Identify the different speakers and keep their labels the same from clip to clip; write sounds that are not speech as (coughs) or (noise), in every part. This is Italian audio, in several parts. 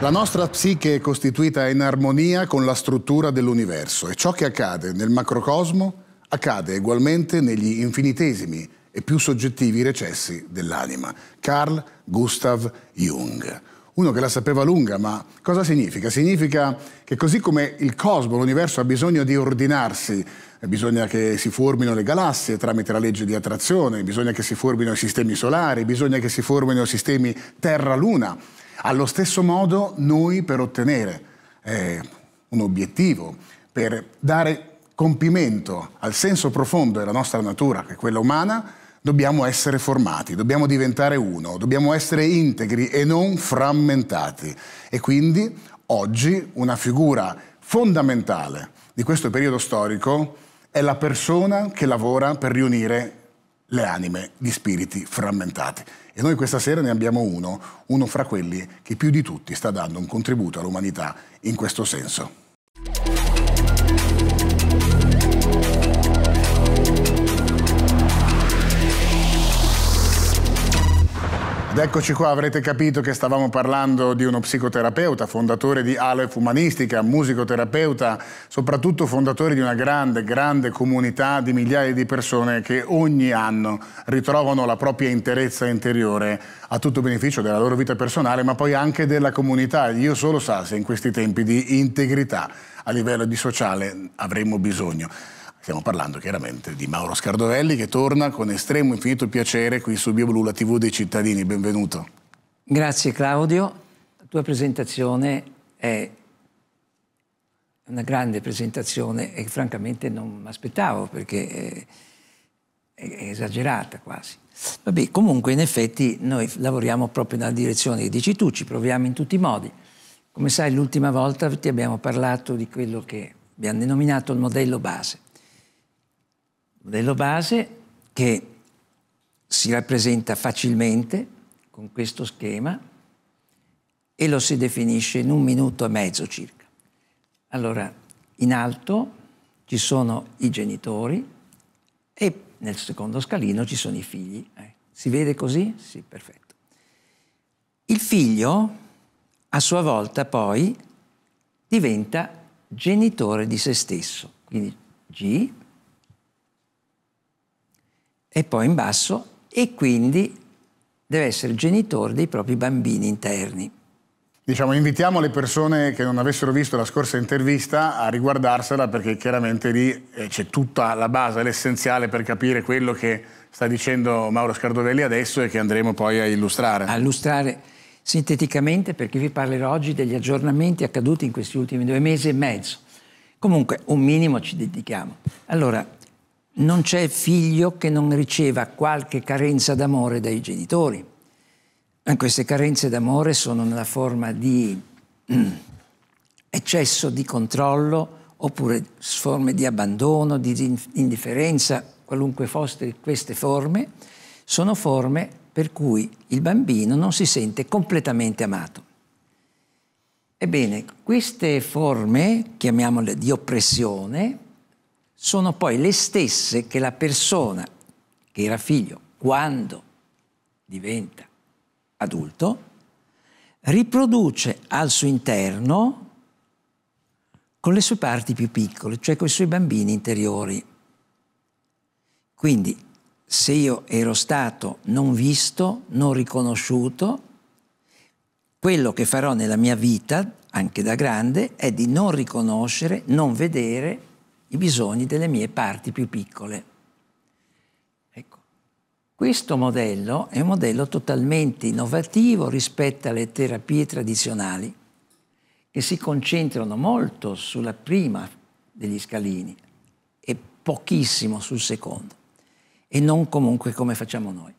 Speaker 1: La nostra psiche è costituita in armonia con la struttura dell'universo e ciò che accade nel macrocosmo accade ugualmente negli infinitesimi e più soggettivi recessi dell'anima. Carl Gustav Jung. Uno che la sapeva lunga, ma cosa significa? Significa che così come il cosmo, l'universo ha bisogno di ordinarsi, bisogna che si formino le galassie tramite la legge di attrazione, bisogna che si formino i sistemi solari, bisogna che si formino i sistemi Terra-Luna allo stesso modo noi per ottenere eh, un obiettivo, per dare compimento al senso profondo della nostra natura, che è quella umana, dobbiamo essere formati, dobbiamo diventare uno, dobbiamo essere integri e non frammentati. E quindi oggi una figura fondamentale di questo periodo storico è la persona che lavora per riunire le anime, di spiriti frammentati. E noi questa sera ne abbiamo uno, uno fra quelli che più di tutti sta dando un contributo all'umanità in questo senso. Ed eccoci qua, avrete capito che stavamo parlando di uno psicoterapeuta, fondatore di Aleph Umanistica, musicoterapeuta, soprattutto fondatore di una grande, grande comunità di migliaia di persone che ogni anno ritrovano la propria interezza interiore a tutto beneficio della loro vita personale, ma poi anche della comunità. Io solo sa se in questi tempi di integrità a livello di sociale avremmo bisogno. Stiamo parlando chiaramente di Mauro Scardovelli che torna con estremo infinito piacere qui su BioBlu, la TV dei cittadini. Benvenuto.
Speaker 2: Grazie Claudio, la tua presentazione è una grande presentazione e francamente non mi aspettavo perché eh, è, esagerata quasi. Vabbè, comunque in effetti noi lavoriamo proprio nella direzione che dici tu, ci proviamo in tutti i modi. Come sai l'ultima volta ti abbiamo parlato di quello che abbiamo denominato il modello base modello base che si rappresenta facilmente con questo schema e lo si definisce in un minuto e mezzo circa. Allora, in alto ci sono i genitori e nel secondo scalino ci sono i figli. Eh, si vede così? Sì, perfetto. Il figlio, a sua volta, poi diventa genitore di se stesso. Quindi G e poi in basso e quindi deve essere genitore dei propri
Speaker 1: bambini interni. Diciamo, invitiamo le persone che non avessero visto la scorsa intervista a riguardarsela perché chiaramente lì eh, c'è tutta la base, l'essenziale per capire quello che sta dicendo Mauro Scardovelli adesso e che andremo poi a illustrare. A illustrare
Speaker 2: sinteticamente perché vi parlerò oggi degli aggiornamenti accaduti in questi ultimi due mesi e mezzo. Comunque un minimo ci dedichiamo. Allora, non c'è figlio che non riceva qualche carenza d'amore dai genitori. Eh, queste carenze d'amore sono nella forma di mm, eccesso di controllo oppure forme di abbandono, di indifferenza, qualunque fosse queste forme, sono forme per cui il bambino non si sente completamente amato. Ebbene, queste forme, chiamiamole di oppressione, sono poi le stesse che la persona che era figlio, quando diventa adulto, riproduce al suo interno con le sue parti più piccole, cioè con i suoi bambini interiori. Quindi se io ero stato non visto, non riconosciuto, quello che farò nella mia vita, anche da grande, è di non riconoscere, non vedere, i bisogni delle mie parti più piccole. Ecco. Questo modello è un modello totalmente innovativo rispetto alle terapie tradizionali, che si concentrano molto sulla prima degli scalini e pochissimo sul secondo, e non comunque come facciamo noi.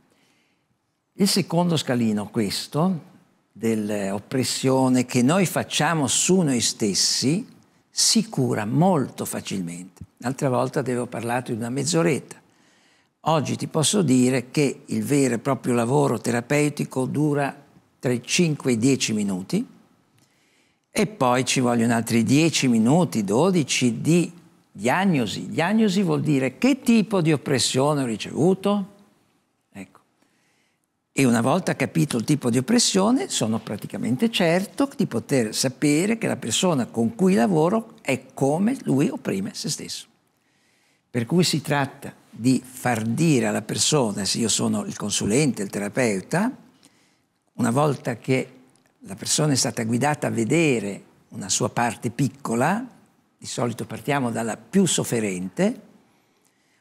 Speaker 2: Il secondo scalino, questo, dell'oppressione che noi facciamo su noi stessi, si cura molto facilmente. L'altra volta avevo parlato di una mezz'oretta. Oggi ti posso dire che il vero e proprio lavoro terapeutico dura tra i 5 e i 10 minuti e poi ci vogliono altri 10 minuti, 12 di diagnosi. Diagnosi vuol dire che tipo di oppressione ho ricevuto, e una volta capito il tipo di oppressione, sono praticamente certo di poter sapere che la persona con cui lavoro è come lui opprime se stesso. Per cui si tratta di far dire alla persona, se io sono il consulente, il terapeuta, una volta che la persona è stata guidata a vedere una sua parte piccola, di solito partiamo dalla più sofferente,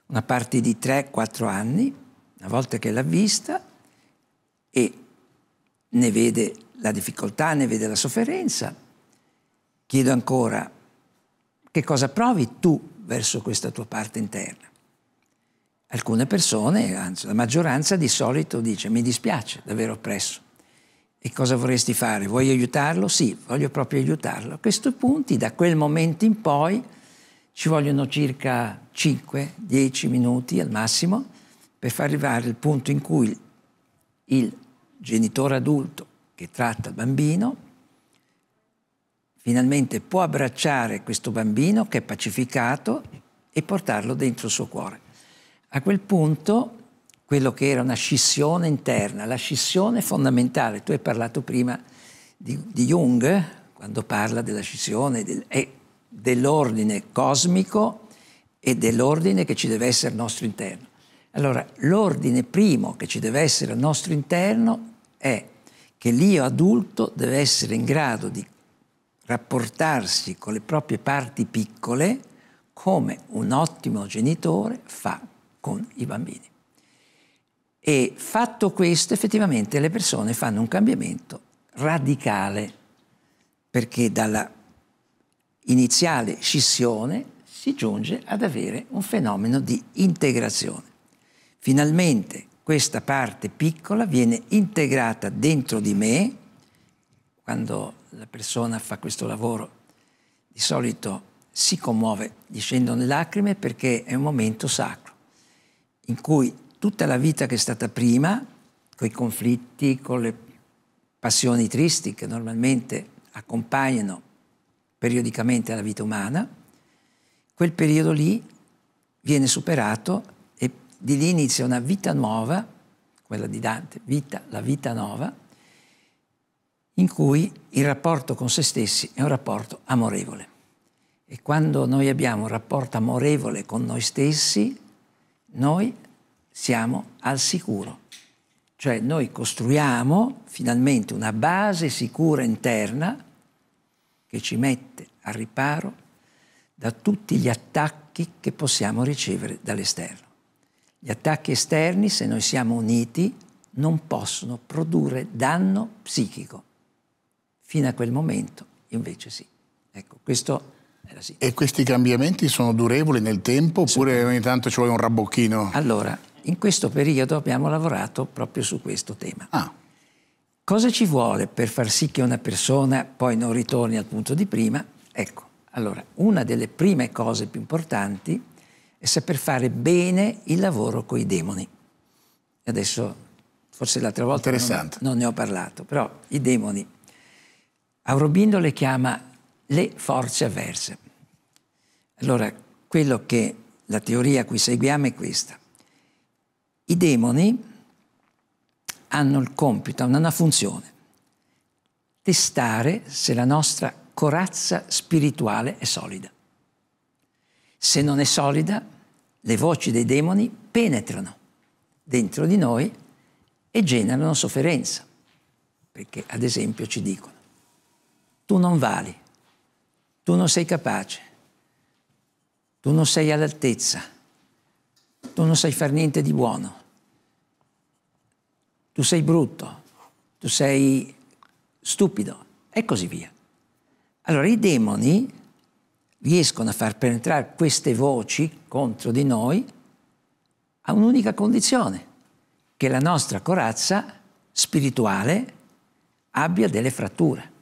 Speaker 2: una parte di 3-4 anni, una volta che l'ha vista, e ne vede la difficoltà, ne vede la sofferenza. Chiedo ancora, che cosa provi tu verso questa tua parte interna? Alcune persone, anzi la maggioranza di solito dice mi dispiace davvero oppresso. E cosa vorresti fare? Vuoi aiutarlo? Sì, voglio proprio aiutarlo. A questo punto, da quel momento in poi, ci vogliono circa 5-10 minuti al massimo per far arrivare al punto in cui il genitore adulto che tratta il bambino, finalmente può abbracciare questo bambino che è pacificato e portarlo dentro il suo cuore. A quel punto quello che era una scissione interna, la scissione fondamentale, tu hai parlato prima di, di Jung, quando parla della scissione del, dell'ordine cosmico e dell'ordine che ci deve essere al nostro interno. Allora, l'ordine primo che ci deve essere al nostro interno è che l'io adulto deve essere in grado di rapportarsi con le proprie parti piccole come un ottimo genitore fa con i bambini. E fatto questo, effettivamente le persone fanno un cambiamento radicale, perché dalla iniziale scissione si giunge ad avere un fenomeno di integrazione. Finalmente questa parte piccola viene integrata dentro di me, quando la persona fa questo lavoro di solito si commuove, gli scendono le lacrime perché è un momento sacro, in cui tutta la vita che è stata prima, con i conflitti, con le passioni tristi che normalmente accompagnano periodicamente la vita umana, quel periodo lì viene superato di lì inizia una vita nuova, quella di Dante, vita, la vita nuova, in cui il rapporto con se stessi è un rapporto amorevole. E quando noi abbiamo un rapporto amorevole con noi stessi, noi siamo al sicuro. Cioè noi costruiamo finalmente una base sicura interna che ci mette al riparo da tutti gli attacchi che possiamo ricevere dall'esterno. Gli attacchi esterni, se noi siamo uniti, non possono produrre danno psichico. Fino a quel momento, invece sì.
Speaker 1: Ecco, questo era sì. E questi cambiamenti sono durevoli nel tempo oppure sì. ogni tanto ci vuole un rabocchino? Allora, in questo periodo abbiamo lavorato proprio su questo tema. Ah. Cosa ci vuole
Speaker 2: per far sì che una persona poi non ritorni al punto di prima? Ecco, allora, una delle prime cose più importanti è e saper fare bene il lavoro con i demoni. Adesso, forse l'altra volta non, non, ne ho parlato, però i demoni. Aurobindo le chiama le forze avverse. Allora, quello che la teoria a cui seguiamo è questa. I demoni hanno il compito, hanno una funzione, testare se la nostra corazza spirituale è solida. Se non è solida, le voci dei demoni penetrano dentro di noi e generano sofferenza, perché ad esempio ci dicono, tu non vali, tu non sei capace, tu non sei all'altezza, tu non sai fare niente di buono, tu sei brutto, tu sei stupido e così via. Allora i demoni riescono a far penetrare queste voci contro di noi a un'unica condizione, che la nostra corazza spirituale abbia delle fratture.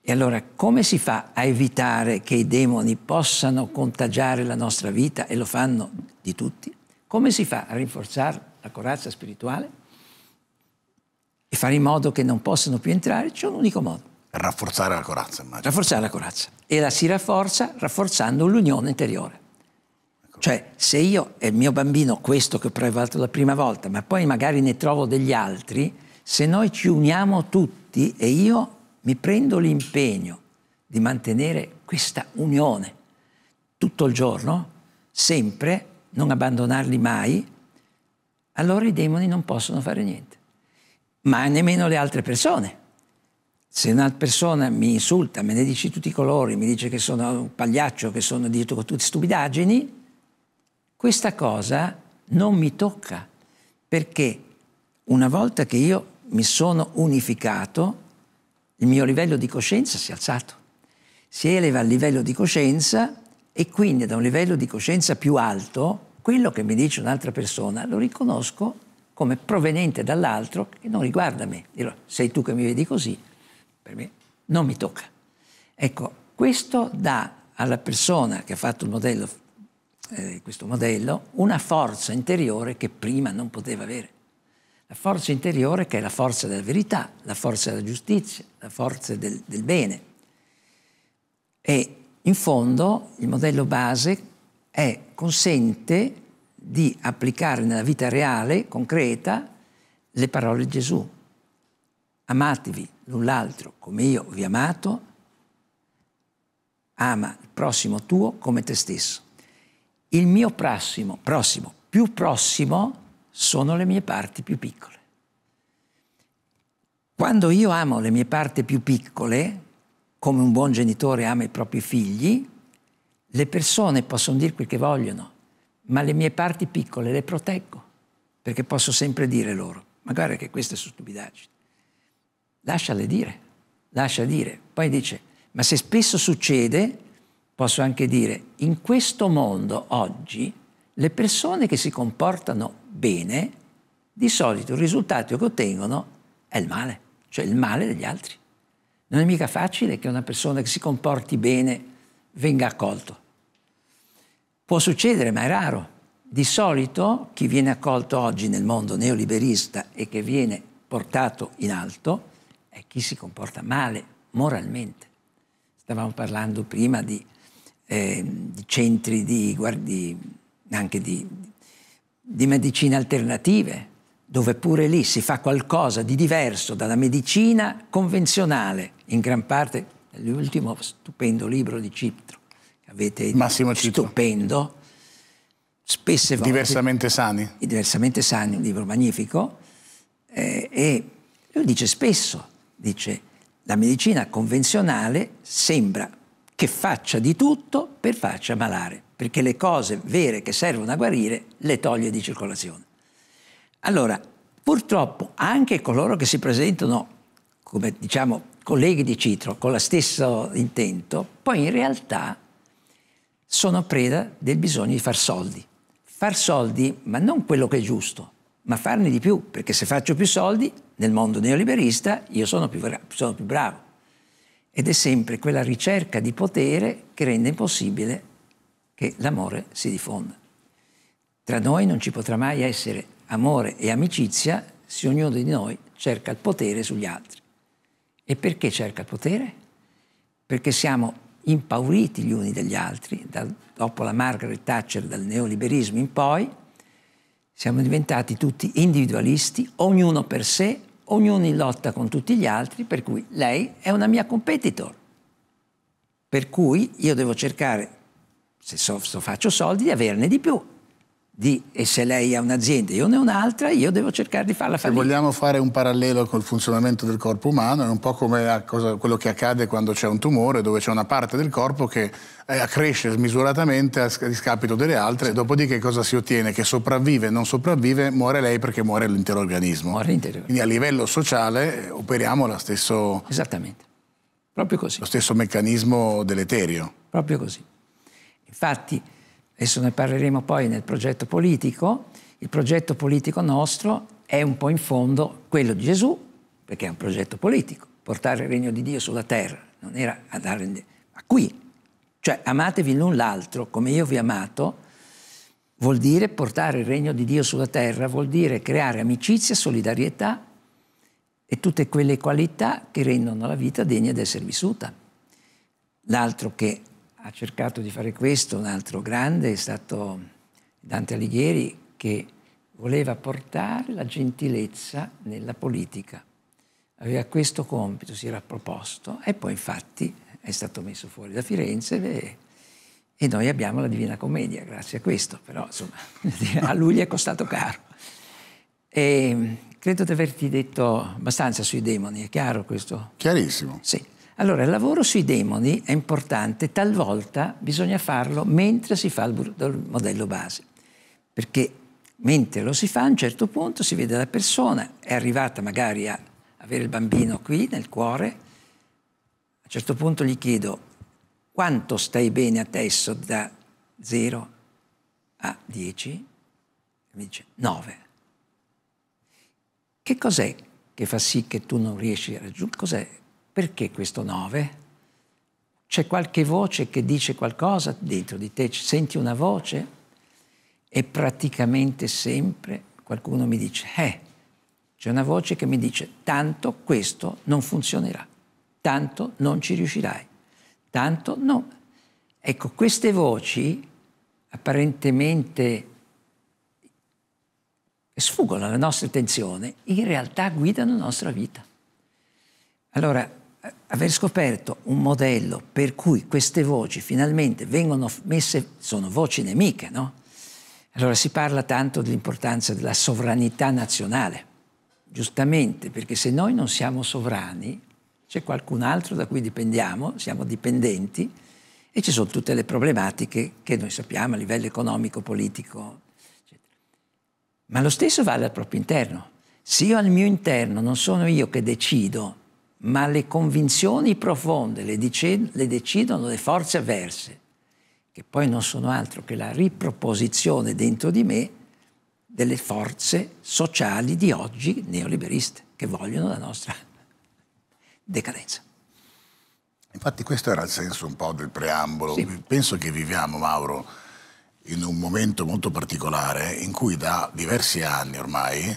Speaker 2: E allora come si fa a evitare che i demoni possano contagiare la nostra vita e lo fanno di tutti? Come si fa a rinforzare la corazza spirituale e fare in modo che non possano più entrare? C'è un unico modo
Speaker 1: Rafforzare la corazza, immagino. Rafforzare la corazza.
Speaker 2: E la si rafforza rafforzando l'unione interiore. Ecco. Cioè, se io e il mio bambino, questo che ho provato la prima volta, ma poi magari ne trovo degli altri, se noi ci uniamo tutti e io mi prendo l'impegno di mantenere questa unione tutto il giorno, sempre, non abbandonarli mai, allora i demoni non possono fare niente, ma nemmeno le altre persone se una persona mi insulta, me ne dici tutti i colori, mi dice che sono un pagliaccio, che sono di tutte stupidaggini, questa cosa non mi tocca, perché una volta che io mi sono unificato, il mio livello di coscienza si è alzato, si eleva al livello di coscienza e quindi da un livello di coscienza più alto, quello che mi dice un'altra persona lo riconosco come proveniente dall'altro che non riguarda me. Dirò, sei tu che mi vedi così, per me non mi tocca. Ecco, questo dà alla persona che ha fatto il modello, eh, questo modello una forza interiore che prima non poteva avere. La forza interiore che è la forza della verità, la forza della giustizia, la forza del, del bene. E in fondo il modello base è, consente di applicare nella vita reale, concreta, le parole di Gesù. Amatevi l'un l'altro come io vi amato, ama il prossimo tuo come te stesso. Il mio prossimo, prossimo, più prossimo sono le mie parti più piccole. Quando io amo le mie parti più piccole, come un buon genitore ama i propri figli, le persone possono dire quel che vogliono, ma le mie parti piccole le proteggo, perché posso sempre dire loro, magari che questa è sono stupidaggine lasciale dire, lascia dire. Poi dice, ma se spesso succede, posso anche dire, in questo mondo oggi le persone che si comportano bene, di solito il risultato che ottengono è il male, cioè il male degli altri. Non è mica facile che una persona che si comporti bene venga accolto. Può succedere, ma è raro. Di solito chi viene accolto oggi nel mondo neoliberista e che viene portato in alto è chi si comporta male moralmente. Stavamo parlando prima di, eh, di centri di, guardi, anche di, di medicine alternative, dove pure lì si fa qualcosa di diverso dalla medicina convenzionale, in gran parte l'ultimo stupendo libro di Ciptro, che avete Massimo Ciptro. stupendo, spesse volte... Diversamente sani. Diversamente sani, un libro magnifico, eh, e lui dice spesso, dice la medicina convenzionale sembra che faccia di tutto per farci ammalare, perché le cose vere che servono a guarire le toglie di circolazione. Allora, purtroppo anche coloro che si presentano come diciamo colleghi di Citro con lo stesso intento, poi in realtà sono preda del bisogno di far soldi. Far soldi, ma non quello che è giusto, ma farne di più, perché se faccio più soldi nel mondo neoliberista, io sono più, sono più bravo. Ed è sempre quella ricerca di potere che rende impossibile che l'amore si diffonda. Tra noi non ci potrà mai essere amore e amicizia se ognuno di noi cerca il potere sugli altri. E perché cerca il potere? Perché siamo impauriti gli uni degli altri, da, dopo la Margaret Thatcher, dal neoliberismo in poi, siamo diventati tutti individualisti, ognuno per sé, ognuno in lotta con tutti gli altri, per cui lei è una mia competitor. Per cui io devo cercare, se so, so faccio soldi, di averne di più di, e se lei ha un'azienda e io ne ho un'altra, io devo cercare di farla fallire.
Speaker 1: Se vogliamo fare un parallelo col funzionamento del corpo umano, è un po' come cosa, quello che accade quando c'è un tumore, dove c'è una parte del corpo che eh, cresce smisuratamente a discapito delle altre, sì. dopodiché cosa si ottiene? Che sopravvive, non sopravvive, muore lei perché muore l'intero organismo. Muore l'intero organismo. Quindi a livello sociale eh, operiamo lo stesso... Esattamente, proprio così. Lo stesso meccanismo deleterio.
Speaker 2: Proprio così. Infatti adesso ne parleremo poi nel progetto politico, il progetto politico nostro è un po' in fondo quello di Gesù, perché è un progetto politico, portare il regno di Dio sulla terra, non era andare ma qui, cioè amatevi l'un l'altro come io vi amato, vuol dire portare il regno di Dio sulla terra, vuol dire creare amicizia, solidarietà e tutte quelle qualità che rendono la vita degna di essere vissuta. L'altro che ha cercato di fare questo, un altro grande è stato Dante Alighieri che voleva portare la gentilezza nella politica. Aveva questo compito, si era proposto e poi infatti è stato messo fuori da Firenze e, e noi abbiamo la Divina Commedia grazie a questo, però insomma (laughs) a lui gli è costato caro. E credo di averti detto abbastanza sui demoni, è chiaro questo? Chiarissimo. Sì. Allora, il lavoro sui demoni è importante, talvolta bisogna farlo mentre si fa il modello base, perché mentre lo si fa a un certo punto si vede la persona, è arrivata magari a avere il bambino qui nel cuore, a un certo punto gli chiedo quanto stai bene adesso da 0 a 10? Mi dice 9. Che cos'è che fa sì che tu non riesci a raggiungere? Cos'è perché questo 9? C'è qualche voce che dice qualcosa dentro di te, senti una voce? E praticamente sempre qualcuno mi dice, eh, c'è una voce che mi dice, tanto questo non funzionerà, tanto non ci riuscirai, tanto no. Ecco, queste voci apparentemente sfuggono alla nostra attenzione, in realtà guidano la nostra vita. Allora, aver scoperto un modello per cui queste voci finalmente vengono messe, sono voci nemiche, no? Allora si parla tanto dell'importanza della sovranità nazionale, giustamente, perché se noi non siamo sovrani, c'è qualcun altro da cui dipendiamo, siamo dipendenti e ci sono tutte le problematiche che noi sappiamo a livello economico, politico, eccetera. Ma lo stesso vale al proprio interno. Se io al mio interno non sono io che decido ma le convinzioni profonde le, le decidono le forze avverse, che poi non sono altro che la riproposizione dentro di me delle forze sociali di oggi neoliberiste, che vogliono la nostra decadenza.
Speaker 1: Infatti questo era il senso un po' del preambolo. Sì. Penso che viviamo, Mauro, in un momento molto particolare in cui da diversi anni ormai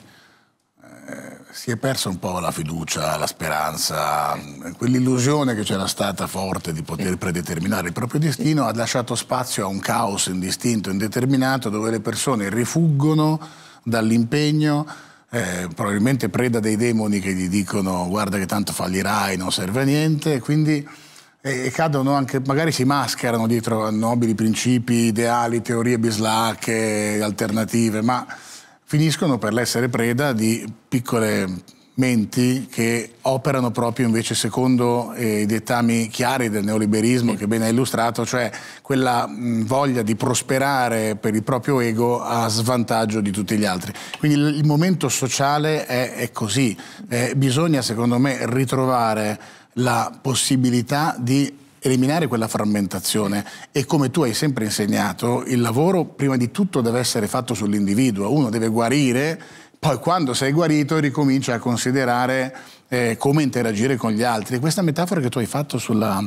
Speaker 1: eh, si è persa un po' la fiducia, la speranza, quell'illusione che c'era stata forte di poter predeterminare il proprio destino ha lasciato spazio a un caos indistinto, indeterminato, dove le persone rifuggono dall'impegno, eh, probabilmente preda dei demoni che gli dicono guarda che tanto fallirai, non serve a niente, quindi e cadono anche, magari si mascherano dietro a nobili principi, ideali, teorie bislacche, alternative, ma finiscono per l'essere preda di piccole menti che operano proprio invece secondo eh, i dettami chiari del neoliberismo sì. che bene ha illustrato, cioè quella mh, mm, voglia di prosperare per il proprio ego a svantaggio di tutti gli altri. Quindi il, il momento sociale è, è così, eh, bisogna secondo me ritrovare la possibilità di eliminare quella frammentazione e come tu hai sempre insegnato, il lavoro prima di tutto deve essere fatto sull'individuo, uno deve guarire, poi quando sei guarito ricomincia a considerare eh, come interagire con gli altri. Questa metafora che tu hai fatto sulla,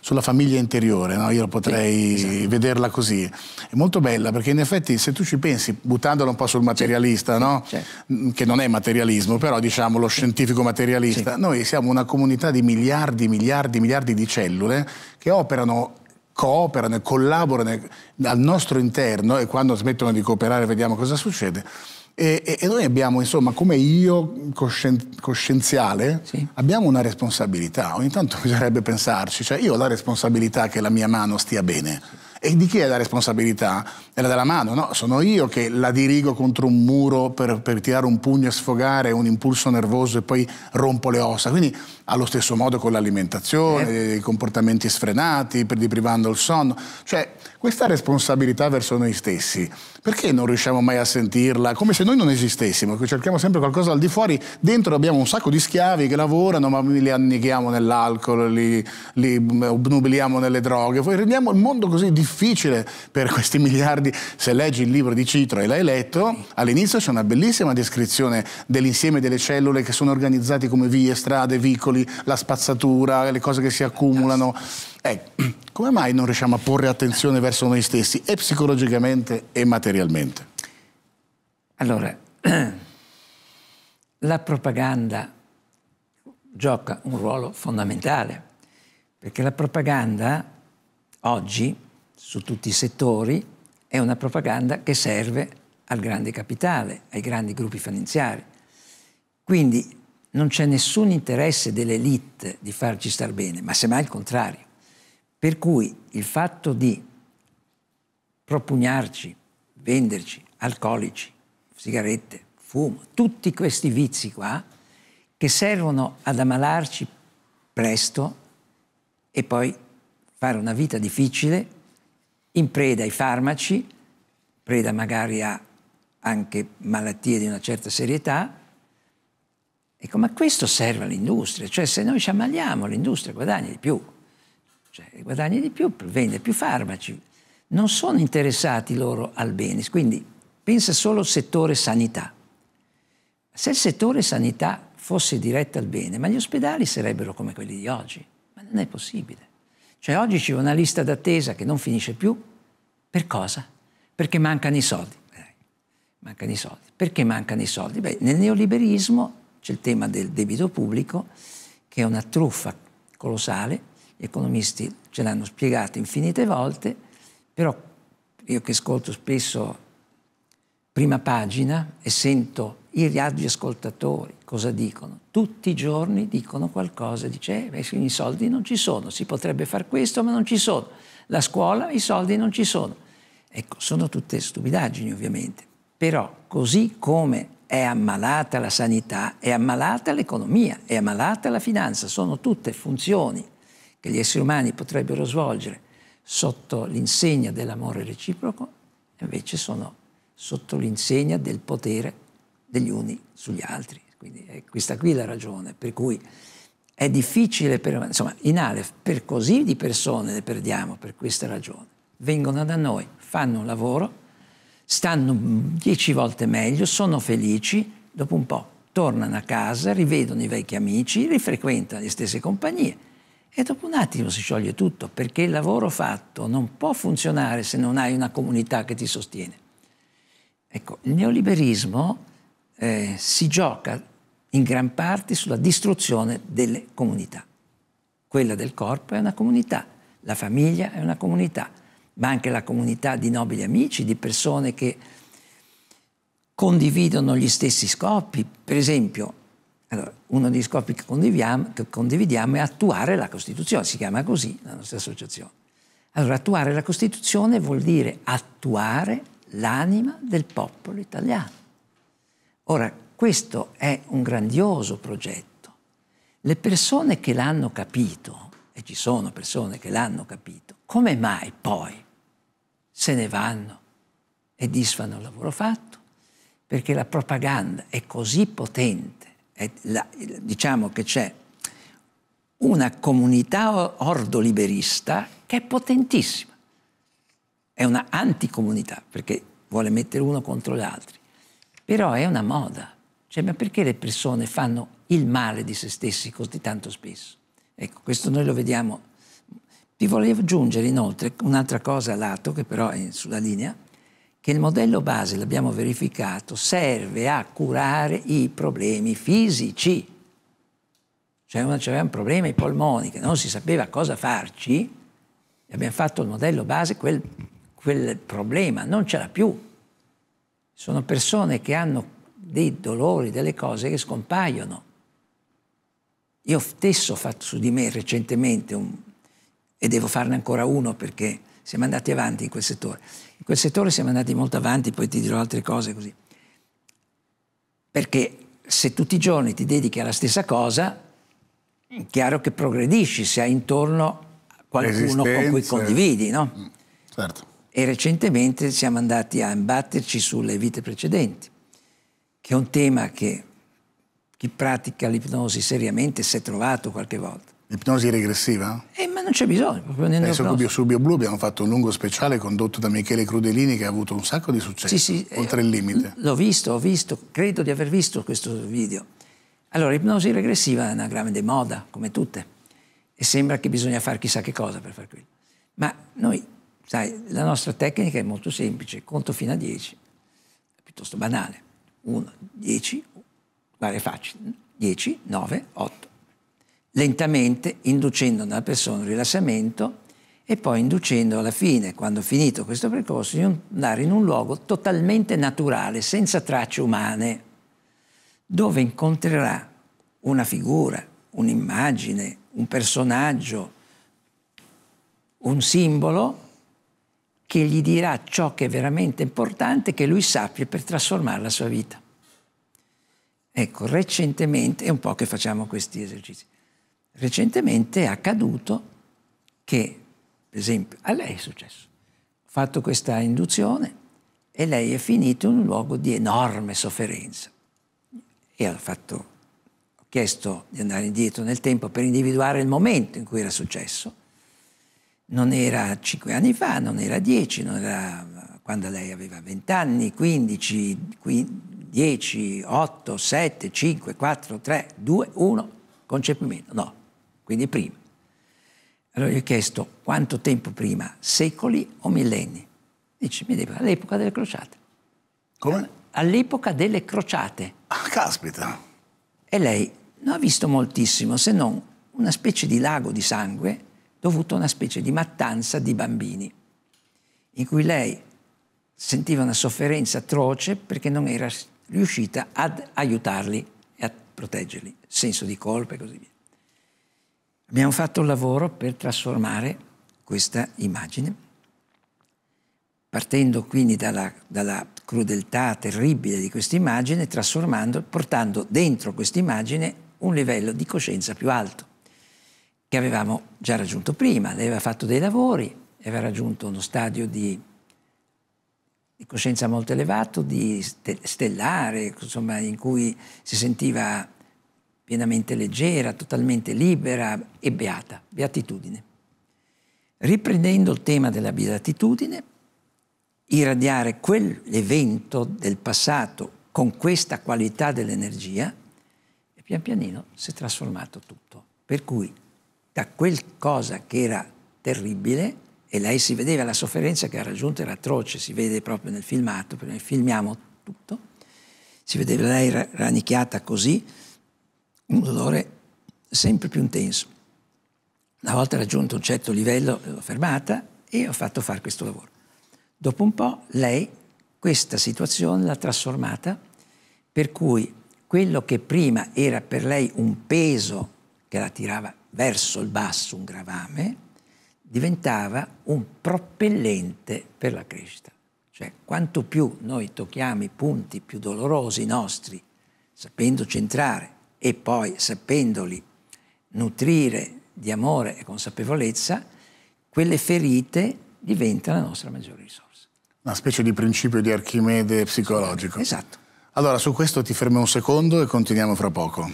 Speaker 1: sulla famiglia interiore, no? io potrei sì, esatto. vederla così, è molto bella perché in effetti se tu ci pensi, buttandola un po' sul materialista, no? Certo. Mm, che non è materialismo, però diciamo lo scientifico materialista, noi siamo una comunità di miliardi, miliardi, miliardi di cellule che operano cooperano e collaborano al nostro interno e quando smettono di cooperare vediamo cosa succede. E, e, noi abbiamo, insomma, come io coscien coscienziale, sì. abbiamo una responsabilità. Ogni tanto bisognerebbe pensarci, cioè io ho la responsabilità che la mia mano stia bene. E di chi è la responsabilità? È la della mano, no? Sono io che la dirigo contro un muro per, per tirare un pugno e sfogare un impulso nervoso e poi rompo le ossa. Quindi allo stesso modo con l'alimentazione, eh. i comportamenti sfrenati, deprivando il sonno. Cioè, questa responsabilità verso noi stessi, perché non riusciamo mai a sentirla? Come se noi non esistessimo, che cerchiamo sempre qualcosa al di fuori. Dentro abbiamo un sacco di schiavi che lavorano, ma li annichiamo nell'alcol, li, li obnubiliamo nelle droghe. Poi rendiamo il mondo così difficile per questi (laughs) miliardi. Se leggi il libro di Citro e l'hai letto, all'inizio c'è una bellissima descrizione dell'insieme delle cellule che sono organizzate come vie, strade, vicoli, secoli, la spazzatura, le cose che si accumulano. Eh, (clears throat) come mai non riusciamo a porre attenzione verso noi stessi, e psicologicamente e materialmente?
Speaker 2: Allora, (clears throat) la propaganda gioca un ruolo fondamentale, perché la propaganda oggi, su tutti i settori, è una propaganda che serve al grande capitale, ai grandi gruppi finanziari. Quindi non c'è nessun interesse dell'elite di farci star bene, ma semmai il contrario. Per cui il fatto di propugnarci, venderci alcolici, sigarette, fumo, tutti questi vizi qua che servono ad ammalarci presto e poi fare una vita difficile in preda ai farmaci, preda magari a anche malattie di una certa serietà Ecco, ma questo serve all'industria, cioè se noi ci ammaliamo l'industria guadagna di più, cioè, guadagna di più, vende più farmaci, non sono interessati loro al bene, quindi pensa solo al settore sanità. Se il settore sanità fosse diretto al bene, ma gli ospedali sarebbero come quelli di oggi, ma non è possibile. Cioè oggi c'è una lista d'attesa che non finisce più, per cosa? Perché mancano i soldi. Eh, mancano i soldi. Perché mancano i soldi? Beh, nel neoliberismo c'è il tema del debito pubblico, che è una truffa colossale, gli economisti ce l'hanno spiegato infinite volte, però io che ascolto spesso prima pagina e sento i raggi ascoltatori cosa dicono? Tutti i giorni dicono qualcosa, dice eh, i soldi non ci sono, si potrebbe fare questo ma non ci sono, la scuola i soldi non ci sono. Ecco, sono tutte stupidaggini ovviamente, però così come è ammalata la sanità, è ammalata l'economia, è ammalata la finanza, sono tutte funzioni che gli esseri umani potrebbero svolgere sotto l'insegna dell'amore reciproco, invece sono sotto l'insegna del potere degli uni sugli altri. Quindi è questa qui la ragione per cui è difficile, per, insomma, in Aleph per così di persone ne perdiamo per questa ragione. Vengono da noi, fanno un lavoro, stanno dieci volte meglio, sono felici, dopo un po' tornano a casa, rivedono i vecchi amici, rifrequentano le stesse compagnie e dopo un attimo si scioglie tutto perché il lavoro fatto non può funzionare se non hai una comunità che ti sostiene. Ecco, il neoliberismo eh, si gioca in gran parte sulla distruzione delle comunità. Quella del corpo è una comunità, la famiglia è una comunità, ma anche la comunità di nobili amici, di persone che condividono gli stessi scopi. Per esempio, allora, uno degli scopi che condividiamo, che condividiamo, è attuare la Costituzione, si chiama così la nostra associazione. Allora, attuare la Costituzione vuol dire attuare l'anima del popolo italiano. Ora, questo è un grandioso progetto. Le persone che l'hanno capito, e ci sono persone che l'hanno capito, come mai poi se ne vanno e disfano il lavoro fatto, perché la propaganda è così potente, è la, diciamo che c'è una comunità ordoliberista che è potentissima, è una anticomunità, perché vuole mettere uno contro gli altri, però è una moda, cioè ma perché le persone fanno il male di se stessi così tanto spesso? Ecco, questo noi lo vediamo vi volevo aggiungere inoltre un'altra cosa a lato, che però è sulla linea, che il modello base, l'abbiamo verificato, serve a curare i problemi fisici. Cioè uno aveva un problema ai polmoni, che non si sapeva cosa farci, abbiamo fatto il modello base, quel, quel problema non c'era più. Sono persone che hanno dei dolori, delle cose che scompaiono. Io stesso ho fatto su di me recentemente un e devo farne ancora uno perché siamo andati avanti in quel settore. In quel settore siamo andati molto avanti, poi ti dirò altre cose così. Perché se tutti i giorni ti dedichi alla stessa cosa, è chiaro che progredisci se hai intorno qualcuno con cui condividi, no? Mm, certo. E recentemente siamo andati a imbatterci sulle vite precedenti, che è un tema che chi pratica l'ipnosi seriamente si è trovato
Speaker 1: qualche volta. L'ipnosi regressiva?
Speaker 2: Eh, ma non c'è bisogno. Adesso Cubio
Speaker 1: Subio Blu abbiamo fatto un lungo speciale condotto da Michele Crudelini che ha avuto un sacco di successo, sì, sì, eh, oltre il limite.
Speaker 2: L'ho visto, ho visto, credo di aver visto questo video. Allora, l'ipnosi regressiva è una grande moda, come tutte, e sembra che bisogna fare chissà che cosa per fare quello. Ma noi, sai, la nostra tecnica è molto semplice, conto fino a 10, è piuttosto banale. 1, 10, varie facce, 10, 9, 8, lentamente inducendo nella persona un rilassamento e poi inducendo alla fine, quando finito questo percorso, di andare in un luogo totalmente naturale, senza tracce umane, dove incontrerà una figura, un'immagine, un personaggio, un simbolo che gli dirà ciò che è veramente importante che lui sappia per trasformare la sua vita. Ecco, recentemente è un po' che facciamo questi esercizi recentemente è accaduto che, per esempio, a lei è successo, ho fatto questa induzione e lei è finita in un luogo di enorme sofferenza. E ho, fatto, ho chiesto di andare indietro nel tempo per individuare il momento in cui era successo. Non era cinque anni fa, non era dieci, non era quando lei aveva vent'anni, quindici, dieci, otto, sette, cinque, quattro, tre, due, uno, concepimento. No, quindi prima. Allora gli ho chiesto quanto tempo prima, secoli o millenni? Dice, mi deve all'epoca delle crociate. Come? All'epoca delle crociate. Ah, caspita! E lei non ha visto moltissimo, se non una specie di lago di sangue dovuto a una specie di mattanza di bambini, in cui lei sentiva una sofferenza atroce perché non era riuscita ad aiutarli e a proteggerli, senso di colpa e così via. Abbiamo fatto un lavoro per trasformare questa immagine, partendo quindi dalla, dalla crudeltà terribile di questa immagine, trasformando, portando dentro questa immagine un livello di coscienza più alto, che avevamo già raggiunto prima. Lei aveva fatto dei lavori, aveva raggiunto uno stadio di, di coscienza molto elevato, di stellare, insomma, in cui si sentiva pienamente leggera, totalmente libera e beata, beatitudine. Riprendendo il tema della beatitudine, irradiare quell'evento del passato con questa qualità dell'energia e pian pianino si è trasformato tutto. Per cui da quel cosa che era terribile, e lei si vedeva, la sofferenza che ha raggiunto era atroce, si vede proprio nel filmato, perché noi filmiamo tutto, si vedeva lei ranicchiata così, un dolore sempre più intenso. Una volta raggiunto un certo livello eh, l'ho fermata e ho fatto fare questo lavoro. Dopo un po' lei questa situazione l'ha trasformata per cui quello che prima era per lei un peso che la tirava verso il basso, un gravame, diventava un propellente per la crescita. Cioè, quanto più noi tocchiamo i punti più dolorosi nostri, sapendo centrare e poi sapendoli nutrire di amore e consapevolezza, quelle ferite diventano
Speaker 1: la nostra maggiore risorsa. Una specie di principio di Archimede psicologico. Esatto. Allora, su questo ti fermo un secondo e continuiamo fra poco.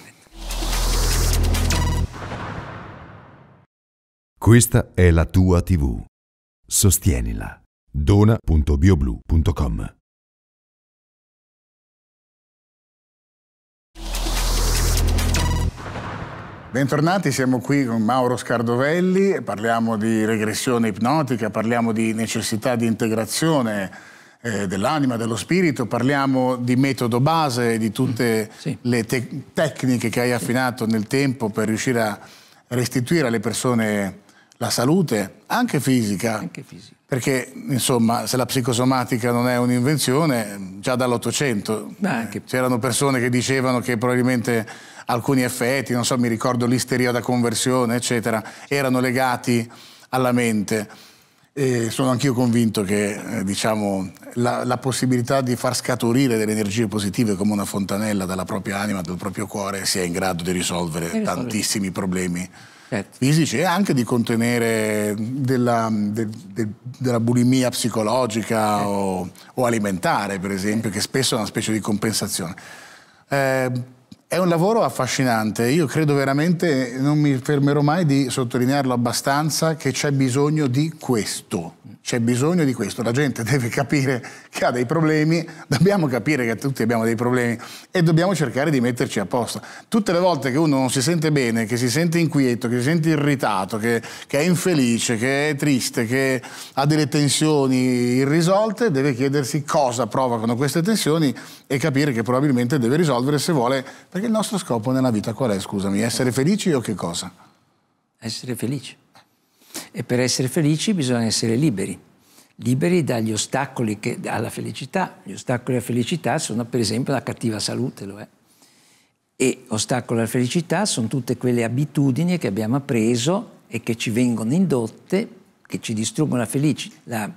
Speaker 1: Questa è la tua TV.
Speaker 2: Sostienila.
Speaker 1: Dona.bioblu.com Bentornati, siamo qui con Mauro Scardovelli, parliamo di regressione ipnotica, parliamo di necessità di integrazione eh, dell'anima, dello spirito, parliamo di metodo base, di tutte mm, sì. le te tecniche che hai affinato nel tempo per riuscire a restituire alle persone la salute, anche fisica. Anche fisica. Perché, insomma, se la psicosomatica non è un'invenzione, già dall'Ottocento c'erano persone che dicevano che probabilmente alcuni effetti, non so, mi ricordo l'isteria da conversione, eccetera, erano legati alla mente. E sono anch'io convinto che eh, diciamo, la, la, possibilità di far scaturire delle energie positive come una fontanella dalla propria anima, dal proprio cuore, sia in grado di risolvere, risolvere. tantissimi problemi certo. fisici e anche di contenere della, de, de, della bulimia psicologica certo. o, o, alimentare, per esempio, certo. che spesso è una specie di compensazione. Eh, è un lavoro affascinante, io credo veramente, non mi fermerò mai di sottolinearlo abbastanza, che c'è bisogno di questo. C'è bisogno di questo, la gente deve capire che ha dei problemi, dobbiamo capire che tutti abbiamo dei problemi e dobbiamo cercare di metterci a posto. Tutte le volte che uno non si sente bene, che si sente inquieto, che si sente irritato, che, che è infelice, che è triste, che ha delle tensioni irrisolte, deve chiedersi cosa provocano queste tensioni e capire che probabilmente deve risolvere se vuole, perché il nostro scopo nella vita qual è, scusami? Essere felici o che cosa? Essere felici. E per essere felici bisogna essere liberi.
Speaker 2: Liberi dagli ostacoli che, alla felicità. Gli ostacoli alla felicità sono per esempio la cattiva salute, lo è. E ostacoli alla felicità sono tutte quelle abitudini che abbiamo appreso e che ci vengono indotte, che ci distruggono la, felici, la,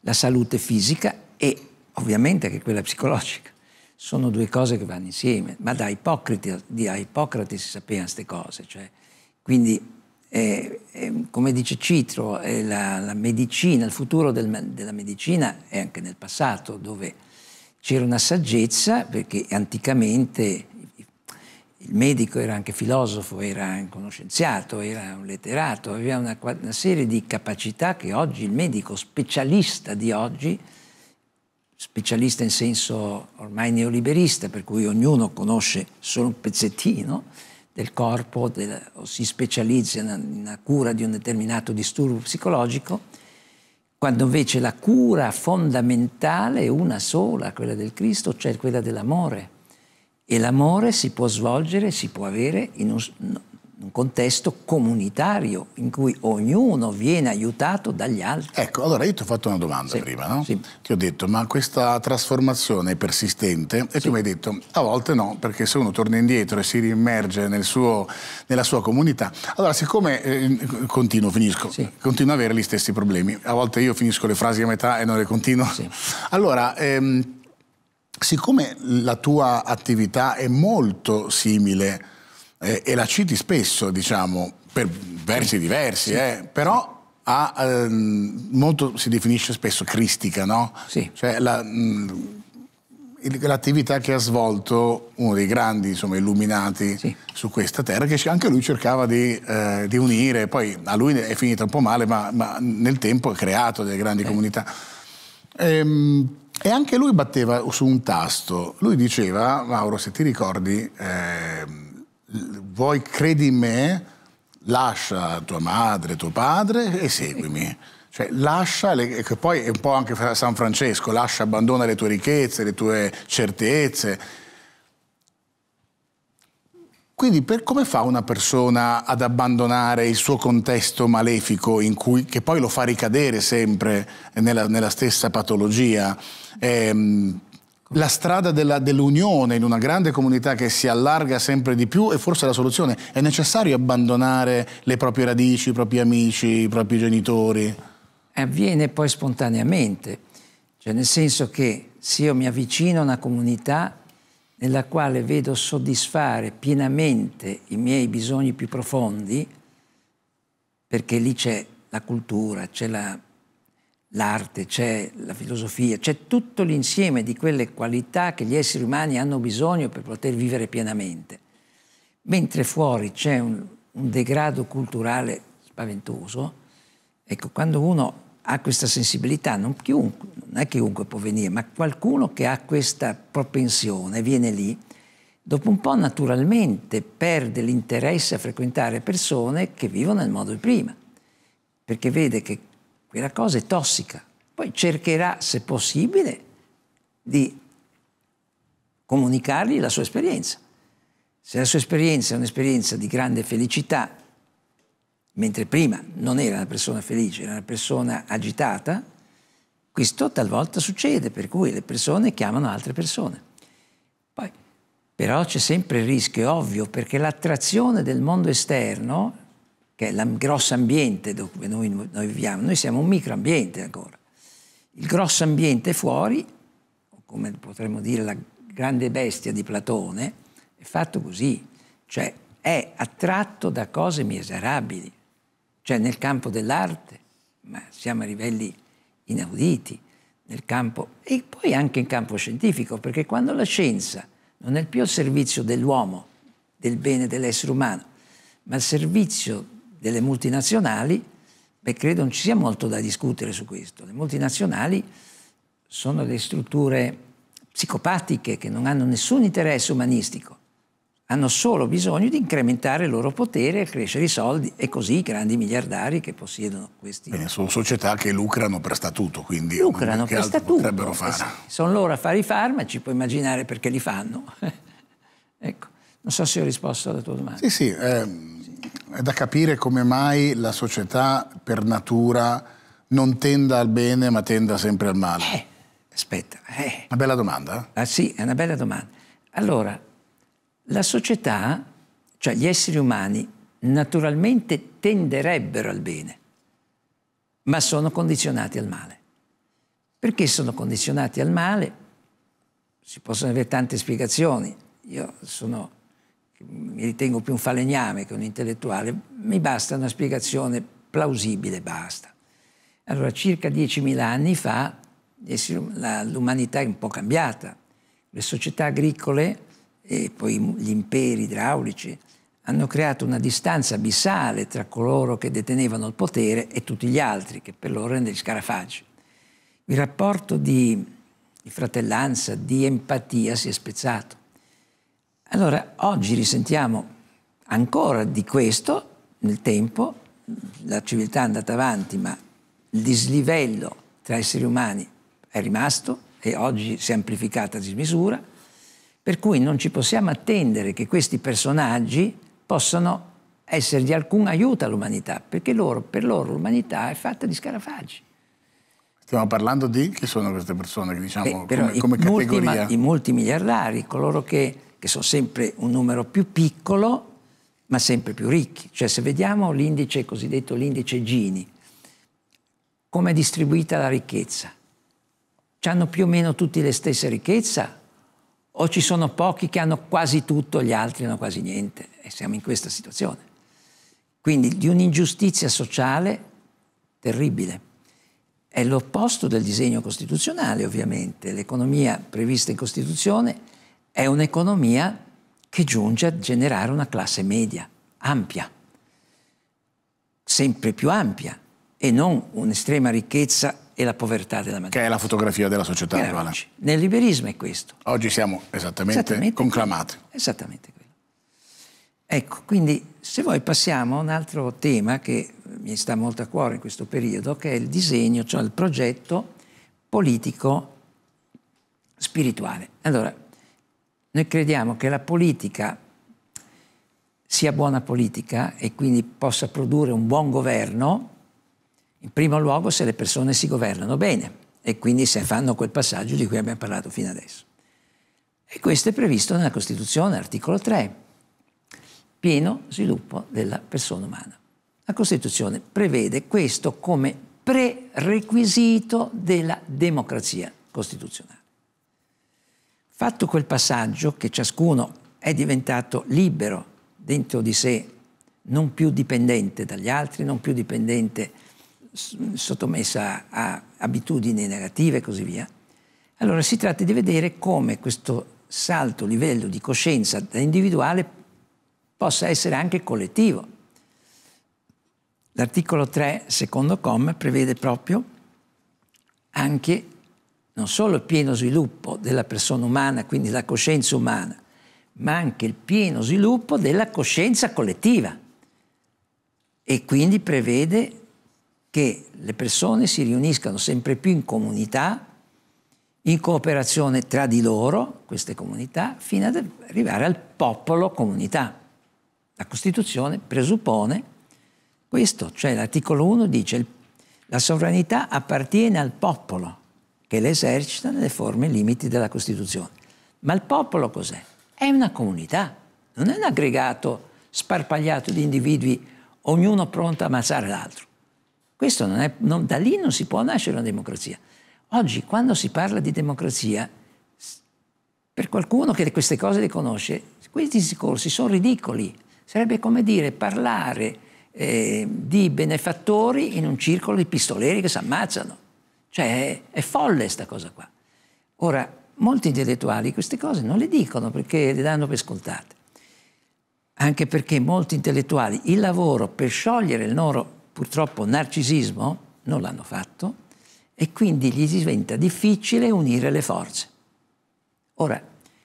Speaker 2: la salute fisica e ovviamente anche quella psicologica sono due cose che vanno insieme, ma da Ippocrate, di Ippocrate si sapevano queste cose. Cioè, quindi, eh, eh, come dice Citro, eh, la, la, medicina, il futuro del, della medicina è anche nel passato, dove c'era una saggezza, perché anticamente il medico era anche filosofo, era anche uno scienziato, era un letterato, aveva una, una serie di capacità che oggi il medico specialista di oggi specialista in senso ormai neoliberista, per cui ognuno conosce solo un pezzettino del corpo del, o si specializza nella cura di un determinato disturbo psicologico, quando invece la cura fondamentale è una sola, quella del Cristo, cioè quella dell'amore. E l'amore si può svolgere, si può avere in un, un contesto
Speaker 1: comunitario in cui ognuno viene aiutato dagli altri. Ecco, allora io ti ho fatto una domanda sì, prima, no? sì. Ti ho detto, ma questa trasformazione è persistente? E sì. tu mi hai detto, a volte no, perché se uno torna indietro e si rimerge nel suo, nella sua comunità, allora siccome eh, continuo, finisco, continuo ad avere gli stessi problemi, a volte io finisco le frasi a metà e non le continuo, allora... Ehm, siccome la tua attività è molto simile eh, e la citi spesso, diciamo, per versi diversi, sì. eh, però ha, ehm, molto si definisce spesso cristica, no? Sì. Cioè, la, mh, mm, l'attività che ha svolto uno dei grandi insomma, illuminati sì. su questa terra, che anche lui cercava di, eh, di, unire, poi a lui è finita un po' male, ma, ma nel tempo ha creato delle grandi eh. comunità. Ehm, e anche lui batteva su un tasto, lui diceva, Mauro se ti ricordi... Eh, vuoi credi in me, lascia tua madre, tuo padre e seguimi. Cioè, lascia, che poi è un po' anche San Francesco, lascia, abbandona le tue ricchezze, le tue certezze. Quindi per, come fa una persona ad abbandonare il suo contesto malefico, cui, che poi lo fa ricadere sempre nella, nella stessa patologia? Eh, Ecco. La strada della, dell'unione in una grande comunità che si allarga sempre di più è forse la soluzione. È necessario abbandonare le proprie radici, i propri amici, i propri genitori? Avviene poi
Speaker 2: spontaneamente, cioè nel senso che se io mi avvicino a una comunità nella quale vedo soddisfare pienamente i miei bisogni più profondi, perché lì c'è la cultura, c'è la l'arte, c'è la filosofia, c'è tutto l'insieme di quelle qualità che gli esseri umani hanno bisogno per poter vivere pienamente. Mentre fuori c'è un, un degrado culturale spaventoso, ecco, quando uno ha questa sensibilità, non, chiunque, non, è chiunque può venire, ma qualcuno che ha questa propensione viene lì, dopo un po' naturalmente perde l'interesse a frequentare persone che vivono nel modo di prima, perché vede che quella cosa è tossica. Poi cercherà, se possibile, di comunicargli la sua esperienza. Se la sua esperienza è un'esperienza di grande felicità, mentre prima non era una persona felice, era una persona agitata, questo talvolta succede, per cui le persone chiamano altre persone. Poi, però c'è sempre il rischio, è ovvio, perché l'attrazione del mondo esterno che è il grosso ambiente dove noi, noi viviamo, noi siamo un microambiente ancora. Il grosso ambiente fuori, come potremmo dire la grande bestia di Platone, è fatto così, cioè è attratto da cose miserabili, cioè nel campo dell'arte, ma siamo a livelli inauditi, nel campo, e poi anche in campo scientifico, perché quando la scienza non è più al servizio dell'uomo, del bene dell'essere umano, ma al servizio delle multinazionali, beh, credo non ci sia molto da discutere su questo. Le multinazionali sono delle strutture psicopatiche che non hanno nessun interesse umanistico, hanno solo bisogno di incrementare il loro potere e crescere i soldi e così i grandi miliardari che possiedono
Speaker 1: questi... Bene, sono società che lucrano per statuto, quindi lucrano per statuto, potrebbero eh fare.
Speaker 2: Sono loro a fare i farmaci, puoi immaginare perché li fanno. (laughs) ecco, non so se ho risposto alla tua domanda.
Speaker 1: Sì, sì. Ehm è da capire come mai la società per natura non tenda al bene ma tenda sempre al male. Eh, aspetta. Eh. Una bella domanda. Ah sì, è una bella domanda.
Speaker 2: Allora, la società, cioè gli esseri umani, naturalmente tenderebbero al bene, ma sono condizionati al male. Perché sono condizionati al male? Si possono avere tante spiegazioni. Io sono mi ritengo più un falegname che un intellettuale, mi basta una spiegazione plausibile, basta. Allora, circa 10.000 anni fa eh, l'umanità è un po' cambiata. Le società agricole e poi gli imperi idraulici hanno creato una distanza abissale tra coloro che detenevano il potere e tutti gli altri, che per loro erano degli scarafaggi. Il rapporto di, di fratellanza, di empatia si è spezzato allora, oggi risentiamo ancora di questo nel tempo, la civiltà è andata avanti, ma il dislivello tra esseri umani è rimasto e oggi si è amplificata a dismisura, per cui non ci possiamo attendere che questi personaggi possano essere di alcun aiuto all'umanità, perché loro, per loro l'umanità è fatta di scarafaggi. Stiamo parlando di chi sono queste persone, diciamo, Beh, come, come i categoria? Multi, I multimiliardari, coloro che che sono sempre un numero più piccolo, ma sempre più ricchi. Cioè se vediamo l'indice cosiddetto l'indice Gini, come è distribuita la ricchezza? Ci hanno più o meno tutti le stesse ricchezze o ci sono pochi che hanno quasi tutto, gli altri hanno quasi niente e siamo in questa situazione. Quindi di un'ingiustizia sociale terribile. È l'opposto del disegno costituzionale ovviamente, l'economia prevista in Costituzione è un'economia che giunge a generare una classe media ampia, sempre più ampia, e non un'estrema ricchezza e la povertà della maggioranza. Che è la fotografia della società attuale. Nel liberismo è questo. Oggi siamo esattamente, esattamente conclamati. Quello. Esattamente quello. Ecco, quindi se vuoi passiamo a un altro tema che mi sta molto a cuore in questo periodo, che è il disegno, cioè il progetto politico spirituale. Allora, noi crediamo che la politica sia buona politica e quindi possa produrre un buon governo, in primo luogo se le persone si governano bene e quindi se fanno quel passaggio di cui abbiamo parlato fino adesso. E questo è previsto nella Costituzione, articolo 3, pieno sviluppo della persona umana. La Costituzione prevede questo come prerequisito della democrazia costituzionale. Fatto quel passaggio che ciascuno è diventato libero dentro di sé, non più dipendente dagli altri, non più dipendente, sottomessa a abitudini negative e così via, allora si tratta di vedere come questo salto livello di coscienza da individuale possa essere anche collettivo. L'articolo 3, secondo comma, prevede proprio anche non solo il pieno sviluppo della persona umana, quindi la coscienza umana, ma anche il pieno sviluppo della coscienza collettiva. E quindi prevede che le persone si riuniscano sempre più in comunità, in cooperazione tra di loro, queste comunità, fino ad arrivare al popolo comunità. La Costituzione presuppone questo, cioè l'articolo 1 dice la sovranità appartiene al popolo, che le esercita nelle forme e limiti della Costituzione. Ma il popolo cos'è? È una comunità, non è un aggregato sparpagliato di individui, ognuno pronto a ammazzare l'altro. Questo non è, non, da lì non si può nascere una democrazia. Oggi quando si parla di democrazia, per qualcuno che queste cose le conosce, questi discorsi sono ridicoli. Sarebbe come dire parlare eh, di benefattori in un circolo di pistoleri che si ammazzano. Cioè è, è folle questa cosa qua. Ora, molti intellettuali queste cose non le dicono perché le danno per scontate. Anche perché molti intellettuali il lavoro per sciogliere il loro purtroppo narcisismo non l'hanno fatto e quindi gli diventa difficile unire le forze. Ora,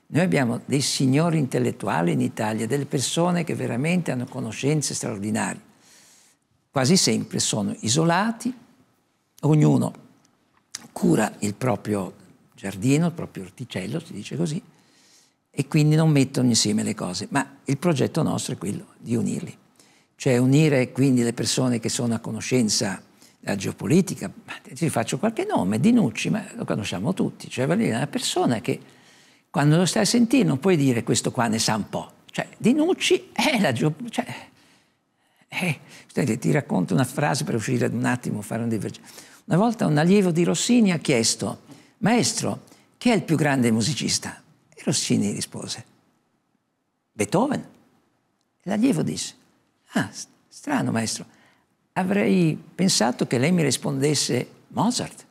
Speaker 2: noi abbiamo dei signori intellettuali in Italia, delle persone che veramente hanno conoscenze straordinarie. Quasi sempre sono isolati, ognuno cura il proprio giardino, il proprio orticello, si dice così, e quindi non mettono insieme le cose. Ma il progetto nostro è quello di unirli, cioè unire quindi le persone che sono a conoscenza della geopolitica, ti faccio qualche nome, Dinucci, ma lo conosciamo tutti, cioè vuol dire una persona che quando lo stai a sentire non puoi dire questo qua ne sa un po', cioè Dinucci è la geopolitica, cioè, eh, eh ti racconto una frase per uscire un attimo, fare un divergenza una volta un allievo di Rossini ha chiesto, maestro, chi è il più grande musicista? E Rossini rispose, Beethoven. E l'allievo disse, ah, strano maestro, avrei pensato che lei mi rispondesse Mozart.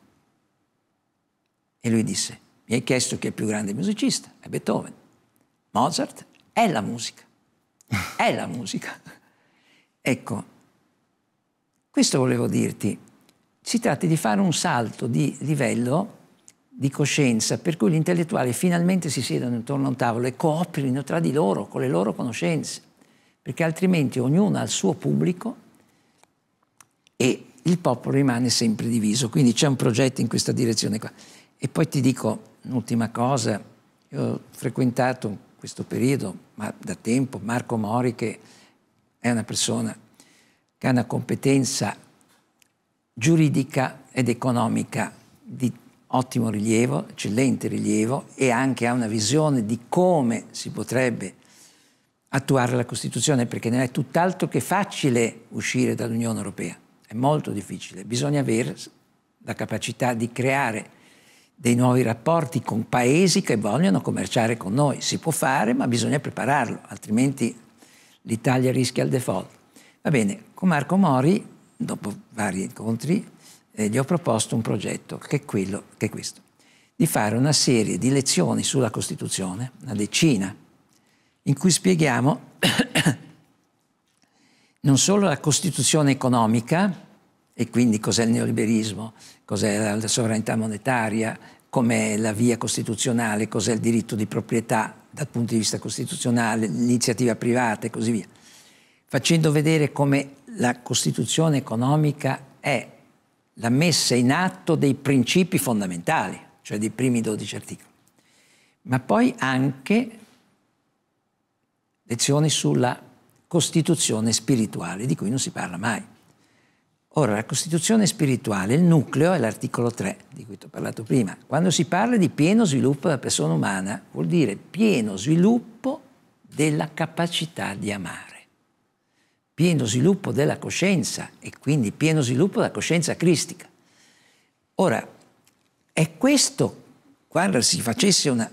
Speaker 2: E lui disse, mi hai chiesto chi è il più grande musicista, è Beethoven. Mozart è la musica, è la musica. (laughs) ecco, questo volevo dirti, si tratta di fare un salto di livello di coscienza per cui gli intellettuali finalmente si siedano intorno a un tavolo e cooperino tra di loro, con le loro conoscenze, perché altrimenti ognuno ha il suo pubblico e il popolo rimane sempre diviso. Quindi c'è un progetto in questa direzione qua. E poi ti dico un'ultima cosa, Io ho frequentato in questo periodo, ma da tempo, Marco Mori che è una persona che ha una competenza giuridica ed economica di ottimo rilievo, eccellente rilievo e anche ha una visione di come si potrebbe attuare la Costituzione, perché non è tutt'altro che facile uscire dall'Unione Europea, è molto difficile, bisogna avere la capacità di creare dei nuovi rapporti con paesi che vogliono commerciare con noi. Si può fare, ma bisogna prepararlo, altrimenti l'Italia rischia il default. Va bene, con Marco Mori dopo vari incontri, eh, gli ho proposto un progetto, che è, quello, che è questo, di fare una serie di lezioni sulla Costituzione, una decina, in cui spieghiamo (coughs) non solo la Costituzione economica, e quindi cos'è il neoliberismo, cos'è la sovranità monetaria, com'è la via costituzionale, cos'è il diritto di proprietà dal punto di vista costituzionale, l'iniziativa privata e così via, facendo vedere come la Costituzione economica è la messa in atto dei principi fondamentali, cioè dei primi 12 articoli, ma poi anche lezioni sulla Costituzione spirituale, di cui non si parla mai. Ora, la Costituzione spirituale, il nucleo è l'articolo 3, di cui ti ho parlato prima. Quando si parla di pieno sviluppo della persona umana, vuol dire pieno sviluppo della capacità di amare pieno sviluppo della coscienza e quindi pieno sviluppo della coscienza cristica. Ora, è questo, quando si facesse una,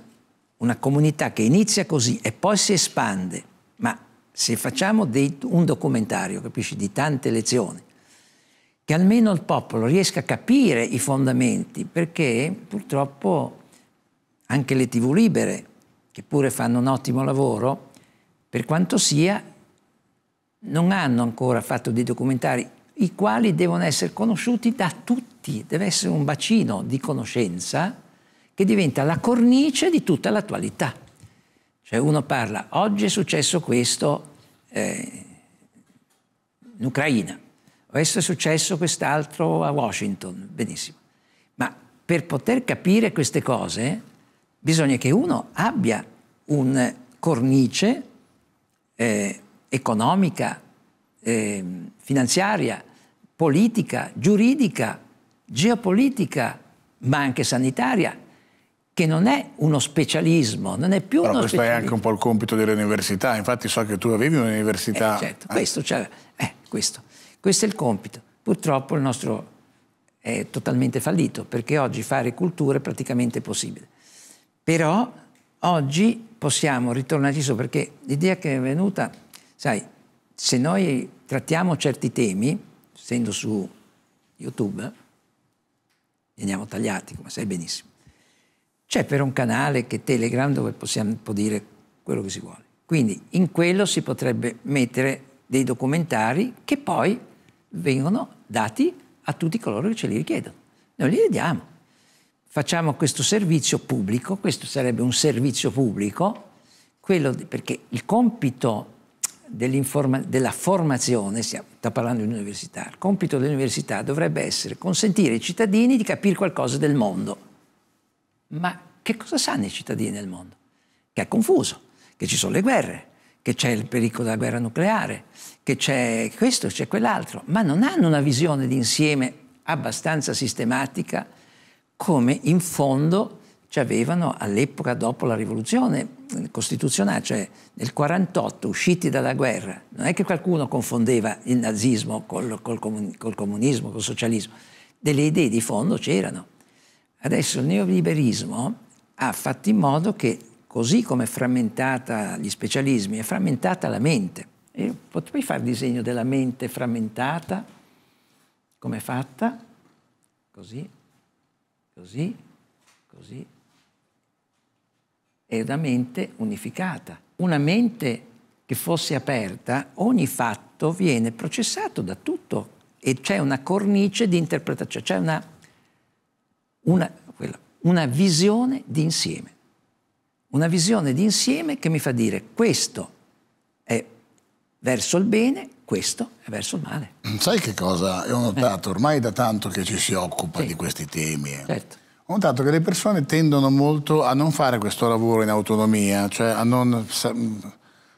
Speaker 2: una comunità che inizia così e poi si espande, ma se facciamo dei, un documentario, capisci, di tante lezioni, che almeno il popolo riesca a capire i fondamenti, perché purtroppo anche le tv libere, che pure fanno un ottimo lavoro, per quanto sia, non hanno ancora fatto dei documentari, i quali devono essere conosciuti da tutti, deve essere un bacino di conoscenza che diventa la cornice di tutta l'attualità. Cioè uno parla, oggi è successo questo eh, in Ucraina, adesso è successo quest'altro a Washington, benissimo. Ma per poter capire queste cose bisogna che uno abbia un cornice eh, economica, eh, finanziaria, politica, giuridica, geopolitica, ma anche sanitaria, che non è uno specialismo, non è
Speaker 1: più Però uno questo è anche un po' il compito delle università, infatti so che tu avevi un'università... Eh, certo, eh. Questo, cioè,
Speaker 2: questo. questo, è il compito. Purtroppo il nostro è totalmente fallito, perché oggi fare cultura è praticamente possibile. Però oggi possiamo ritornare su, perché l'idea che mi è venuta Sai, se noi trattiamo certi temi, essendo su YouTube, veniamo tagliati, come sai benissimo. C'è per un canale che Telegram dove possiamo, può dire quello che si vuole. Quindi in quello si potrebbe mettere dei documentari che poi vengono dati a tutti coloro che ce li richiedono. Noi li vediamo. Facciamo questo servizio pubblico, questo sarebbe un servizio pubblico, di, perché il compito della formazione, stiamo, sta parlando di università, il compito dell'università dovrebbe essere consentire ai cittadini di capire qualcosa del mondo. Ma che cosa sanno i cittadini del mondo? Che è confuso, che ci sono le guerre, che c'è il pericolo della guerra nucleare, che c'è questo, c'è quell'altro, ma non hanno una visione d'insieme abbastanza sistematica come in fondo ci avevano all'epoca dopo la rivoluzione eh, costituzionale, cioè nel 48 usciti dalla guerra. Non è che qualcuno confondeva il nazismo col, col, comun, col comunismo, col socialismo, delle idee di fondo c'erano. Adesso il neoliberismo ha fatto in modo che così come è frammentata gli specialismi, è frammentata la mente. E potrei fare il disegno della mente frammentata, come è fatta, così, così, così, è una mente unificata. Una mente che fosse aperta, ogni fatto viene processato da tutto e c'è una cornice di interpretazione, c'è una, una, quella, una visione d'insieme. Una visione d'insieme
Speaker 1: che mi fa dire questo è verso il bene, questo è verso il male. Sai che cosa? Io ho notato eh. ormai da tanto che ci si occupa sì. di questi temi. Eh. Certo ho notato che le persone tendono molto a non fare questo lavoro in autonomia, cioè a non mm,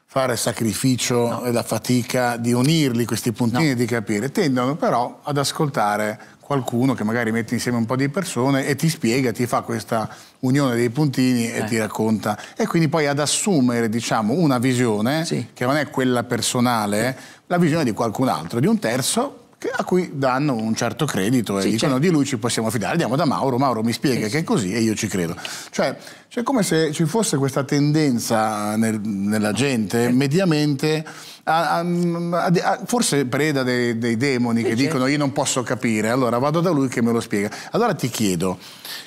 Speaker 1: fare sacrificio no. e la fatica di unirli questi puntini no. di capire, tendono però ad ascoltare qualcuno che magari mette insieme un po' di persone e ti spiega, ti fa questa unione dei puntini eh. e ti racconta e quindi poi ad assumere diciamo una visione sì. che non è quella personale, la visione di qualcun altro, di un terzo a cui danno un certo credito e sì, dicono certo. di lui ci possiamo fidare, andiamo da Mauro, Mauro mi spiega sì, che è così e io ci credo. Cioè, cioè come se ci fosse questa tendenza nel, nella gente, eh. mediamente, a, a, a, forse preda dei, dei demoni sì, che certo. dicono io non posso capire, allora vado da lui che me lo spiega. Allora ti chiedo,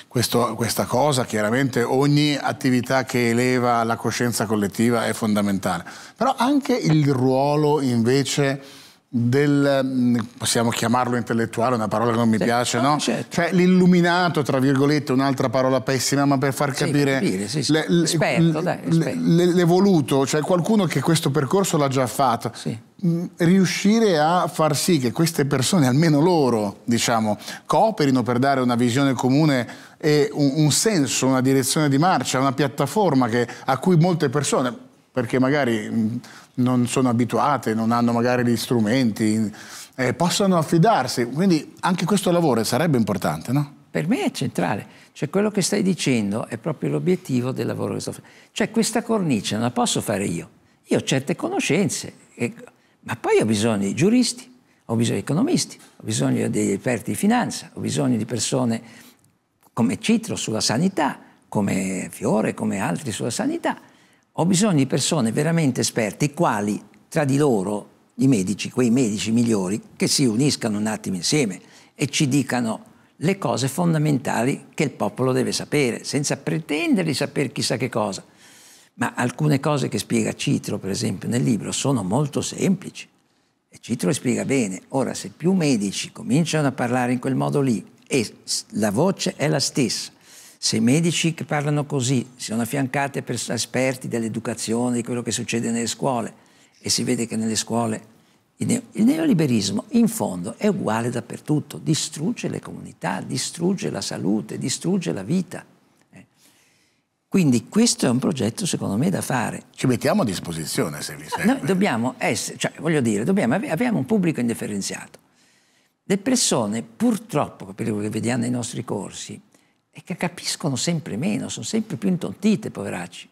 Speaker 1: questo, questa cosa, chiaramente ogni attività che eleva la coscienza collettiva è fondamentale, però anche il ruolo invece del mm, possiamo chiamarlo intellettuale, una parola che non mi sì, piace, ah, no? Certo. Cioè l'illuminato, tra virgolette, un'altra parola pessima, ma per far capire, sì, capire sì, esperto, l'evoluto, cioè qualcuno che questo percorso l'ha già fatto. Mm, riuscire a far sì che queste persone, almeno loro, diciamo, cooperino per dare una visione comune e un, un senso, una direzione di marcia, una piattaforma che, a cui molte persone, perché magari mm, non sono abituate, non hanno magari gli strumenti, eh, possono affidarsi. Quindi anche questo lavoro sarebbe importante, no? Per me è
Speaker 2: centrale, cioè quello che stai dicendo è proprio l'obiettivo del lavoro che sto facendo. Cioè questa cornice non la posso fare io, io ho certe conoscenze, e... ma poi ho bisogno di giuristi, ho bisogno di economisti, ho bisogno di esperti di finanza, ho bisogno di persone come Citro sulla sanità, come Fiore, come altri sulla sanità. Ho bisogno di persone veramente esperte, i quali tra di loro, i medici, quei medici migliori, che si uniscano un attimo insieme e ci dicano le cose fondamentali che il popolo deve sapere, senza pretendere di sapere chissà che cosa. Ma alcune cose che spiega Citro, per esempio, nel libro sono molto semplici. E Citro le spiega bene. Ora, se più medici cominciano a parlare in quel modo lì e la voce è la stessa, se i medici che parlano così sono affiancati per esperti dell'educazione, di quello che succede nelle scuole, e si vede che nelle scuole il neoliberismo in fondo è uguale dappertutto, distrugge le comunità, distrugge la salute, distrugge la vita. Eh. Quindi questo è un progetto secondo me da fare. Ci mettiamo a disposizione se vi ah, serve. No, dobbiamo essere, cioè voglio dire, dobbiamo, abbiamo un pubblico indifferenziato. Le persone purtroppo, per quello che vediamo nei nostri corsi, e che capiscono sempre meno, sono sempre più intontite, poveracci,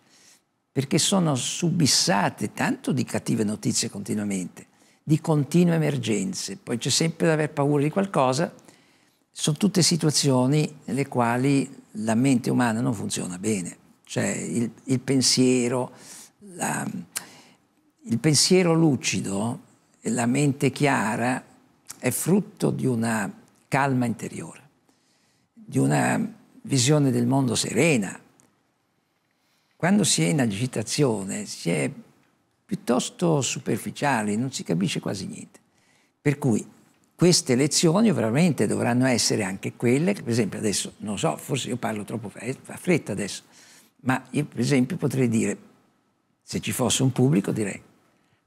Speaker 2: perché sono subissate tanto di cattive notizie continuamente, di continue emergenze, poi c'è sempre da aver paura di qualcosa, sono tutte situazioni nelle quali la mente umana non funziona bene, cioè il, il pensiero, la, il pensiero lucido e la mente chiara è frutto di una calma interiore, di una visione del mondo serena. Quando si è in agitazione si è piuttosto superficiali, non si capisce quasi niente. Per cui queste lezioni veramente dovranno essere anche quelle che, per esempio, adesso non so, forse io parlo troppo a fretta adesso, ma io, per esempio, potrei dire, se ci fosse un pubblico, direi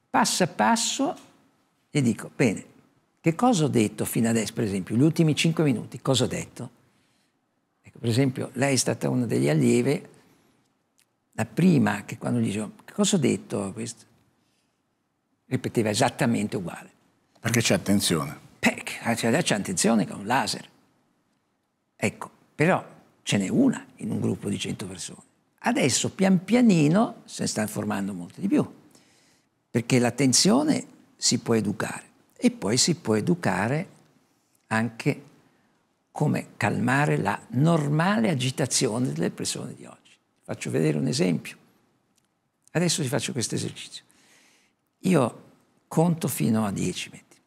Speaker 2: passo a passo e dico, bene, che cosa ho detto fino adesso, per esempio, gli ultimi cinque minuti, cosa ho detto? per esempio, lei è stata una degli allievi, la prima che quando gli dicevo, che cosa ho detto questo? Ripeteva esattamente uguale.
Speaker 1: Perché c'è attenzione.
Speaker 2: Beh, c'è, c'è attenzione con un laser. Ecco, però ce n'è una in un gruppo di 100 persone. Adesso pian pianino se ne stanno formando molte di più, perché l'attenzione si può educare e poi si può educare anche come calmare la normale agitazione delle persone di oggi. Faccio vedere un esempio. Adesso vi faccio questo esercizio. Io conto fino a 10 metri.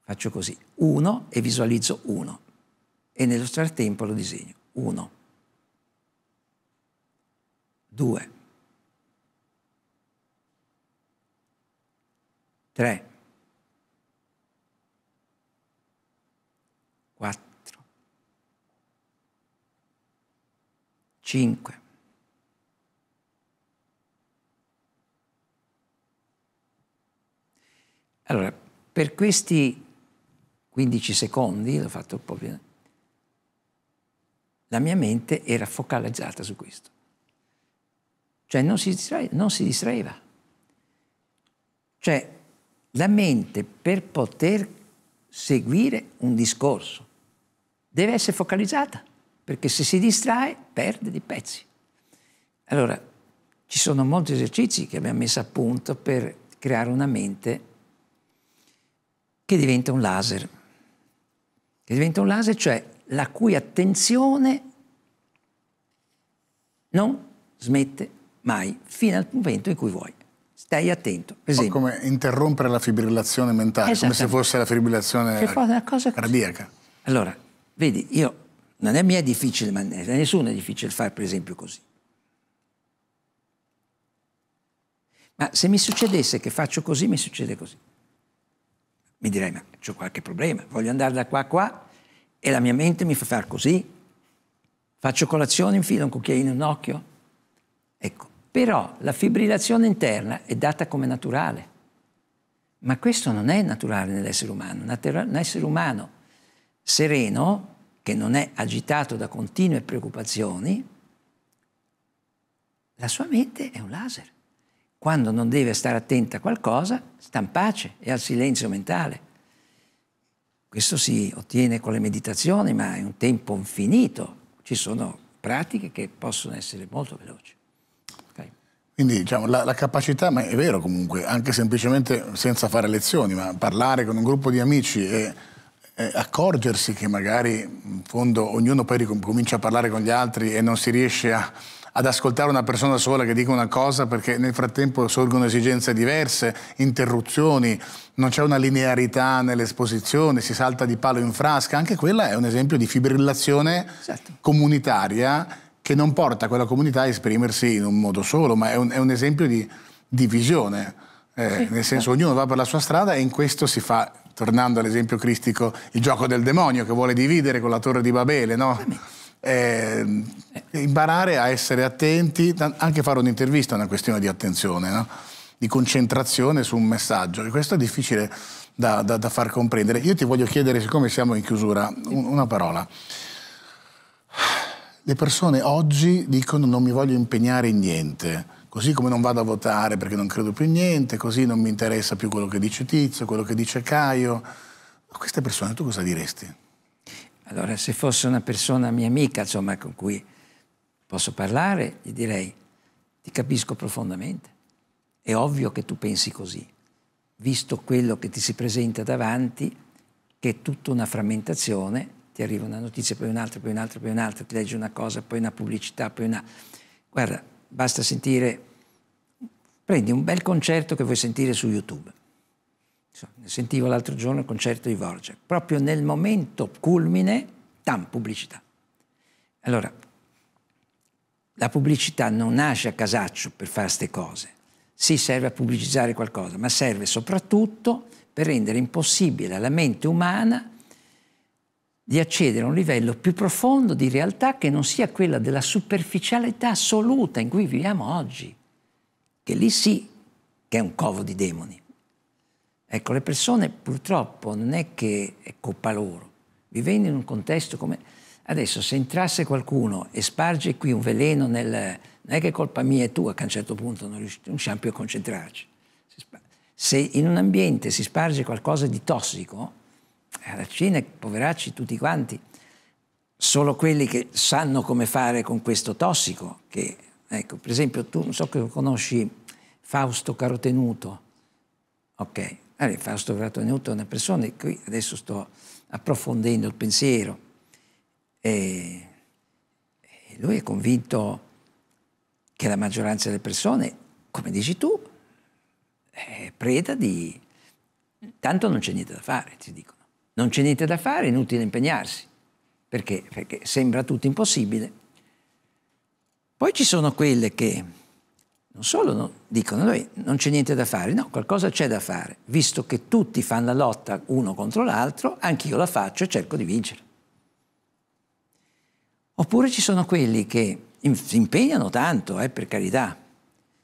Speaker 2: Faccio così, 1 e visualizzo 1 e nello stesso tempo lo disegno. 1, 2, 3, 5. Allora, per questi 15 secondi, l'ho fatto un po' più, la mia mente era focalizzata su questo. Cioè non si, distrae, non si distraeva. Cioè la mente per poter seguire un discorso deve essere focalizzata perché se si distrae perde di pezzi. Allora, ci sono molti esercizi che abbiamo messo a punto per creare una mente che diventa un laser, che diventa un laser, cioè la cui attenzione
Speaker 1: non smette mai, fino al momento in cui vuoi. Stai attento. Per esempio, come interrompere la fibrillazione mentale, come se fosse la fibrillazione cardiaca. Allora, vedi, io non è mia difficile,
Speaker 2: ma nessuno è difficile fare per esempio così. Ma se mi succedesse che faccio così, mi succede così. Mi direi, ma c'è qualche problema, voglio andare da qua a qua e la mia mente mi fa fare così. Faccio colazione, infilo un cucchiaino in un occhio. Ecco, però la fibrillazione interna è data come naturale. Ma questo non è naturale nell'essere umano. Un essere umano sereno che non è agitato da continue preoccupazioni, la sua mente è un laser. Quando non deve stare attenta a qualcosa, sta in pace e al silenzio mentale. Questo si ottiene con le meditazioni, ma è un tempo infinito. Ci sono pratiche che possono essere molto veloci.
Speaker 1: Okay. Quindi diciamo, la, la, capacità, ma è vero comunque, anche semplicemente senza fare lezioni, ma parlare con un gruppo di amici e eh, accorgersi che magari in fondo ognuno poi comincia a parlare con gli altri e non si riesce a, ad ascoltare una persona sola che dica una cosa perché nel frattempo sorgono esigenze diverse, interruzioni, non c'è una linearità nell'esposizione, si salta di palo in frasca, anche quella è un esempio di fibrillazione certo. comunitaria che non porta quella comunità a esprimersi in un modo solo, ma è un, è un esempio di divisione. Eh, sì. nel senso ognuno va per la sua strada e in questo si fa tornando all'esempio cristico, il gioco del demonio che vuole dividere con la torre di Babele, no? Ehm, eh, imparare a essere attenti, anche fare un'intervista è una questione di attenzione, no? di concentrazione su un messaggio e questo è difficile da, da, da, far comprendere. Io ti voglio chiedere, siccome siamo in chiusura, un, una parola. Le persone oggi dicono non mi voglio impegnare in niente Così come non vado a votare perché non credo più in niente, così non mi interessa più quello che dice Tizio, quello che dice Caio. A queste persone tu cosa diresti? Allora, se fosse una persona mia amica,
Speaker 2: insomma, con cui posso parlare, gli direi, ti capisco profondamente. È ovvio che tu pensi così, visto quello che ti si presenta davanti, che è tutta una frammentazione, ti arriva una notizia, poi un'altra, poi un'altra, poi un'altra, ti leggi una cosa, poi una pubblicità, poi una... Guarda, basta sentire, prendi un bel concerto che vuoi sentire su YouTube. Ne Sentivo l'altro giorno il concerto di Vorgia, proprio nel momento culmine, tam, pubblicità. Allora, la pubblicità non nasce a casaccio per fare queste cose, Sì, serve a pubblicizzare qualcosa, ma serve soprattutto per rendere impossibile alla mente umana di accedere a un livello più profondo di realtà che non sia quella della superficialità assoluta in cui viviamo oggi, che lì sì che è un covo di demoni. Ecco, le persone purtroppo non è che è colpa loro, vivendo in un contesto come... Adesso se entrasse qualcuno e sparge qui un veleno nel... non è che è colpa mia e tua che a un certo punto non riusciamo più a concentrarci. Se in un ambiente si sparge qualcosa di tossico, eh, alla Cina, poveracci tutti quanti, solo quelli che sanno come fare con questo tossico. Che, ecco, per esempio, tu non so che conosci Fausto Carotenuto. Ok, allora, Fausto Carotenuto è una persona, qui adesso sto approfondendo il pensiero. E lui è convinto che la maggioranza delle persone, come dici tu, è preda di... Tanto non c'è niente da fare, ti dico non c'è niente da fare, è inutile impegnarsi, perché? perché sembra tutto impossibile. Poi ci sono quelle che non solo non, dicono noi non c'è niente da fare, no, qualcosa c'è da fare, visto che tutti fanno la lotta uno contro l'altro, anch'io la faccio e cerco di vincere. Oppure ci sono quelli che si impegnano tanto, eh, per carità,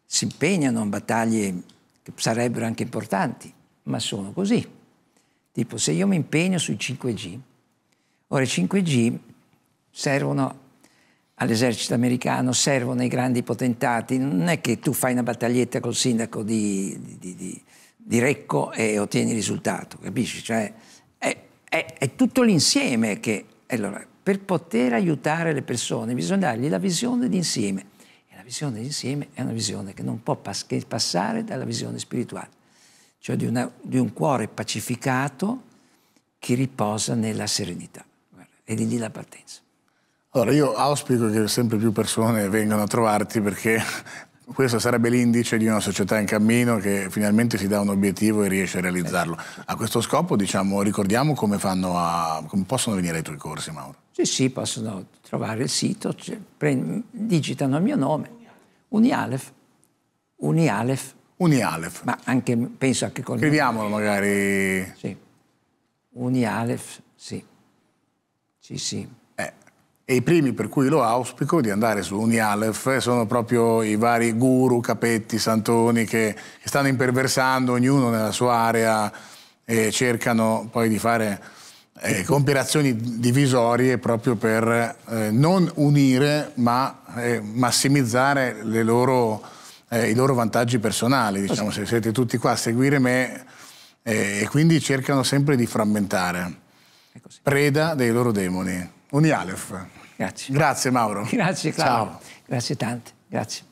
Speaker 2: si impegnano in battaglie che sarebbero anche importanti, ma sono così Tipo, se io mi impegno sui 5G, ora i 5G servono all'esercito americano, servono ai grandi potentati, non è che tu fai una battaglietta col sindaco di, di, di, di Recco e ottieni il risultato, capisci? Cioè, è, è, è tutto l'insieme che... Allora, per poter aiutare le persone bisogna dargli la visione d'insieme. E la visione d'insieme è una visione che non può che passare dalla visione spirituale cioè di, una, di un cuore pacificato che riposa nella serenità. Ed è lì la partenza.
Speaker 1: Allora io auspico che sempre più persone vengano a trovarti perché (laughs) questo sarebbe l'indice di una società in cammino che finalmente si dà un obiettivo e riesce a realizzarlo. Esatto. A questo scopo, diciamo, ricordiamo come, fanno a, come possono venire ai tuoi corsi, Mauro. Sì, sì, possono trovare il
Speaker 2: sito, cioè, digitano il mio nome, Unialef, Unialef Unialef. Ma anche, penso anche con... Scriviamolo magari. Sì. Unialef, sì.
Speaker 1: Sì, sì. Eh, e i primi per cui lo auspico di andare su Unialef eh, sono proprio i vari guru, capetti, santoni che, che stanno imperversando, ognuno nella sua area e cercano poi di fare eh, compilazioni divisorie proprio per eh, non unire ma eh, massimizzare le loro eh, i loro vantaggi personali, ah, diciamo, se siete tutti qua a seguire me, eh, e quindi cercano sempre di frammentare. Preda dei loro demoni. Unialef. Grazie. Grazie Mauro. Grazie Claudio. Ciao.
Speaker 2: Grazie tante.
Speaker 1: Grazie.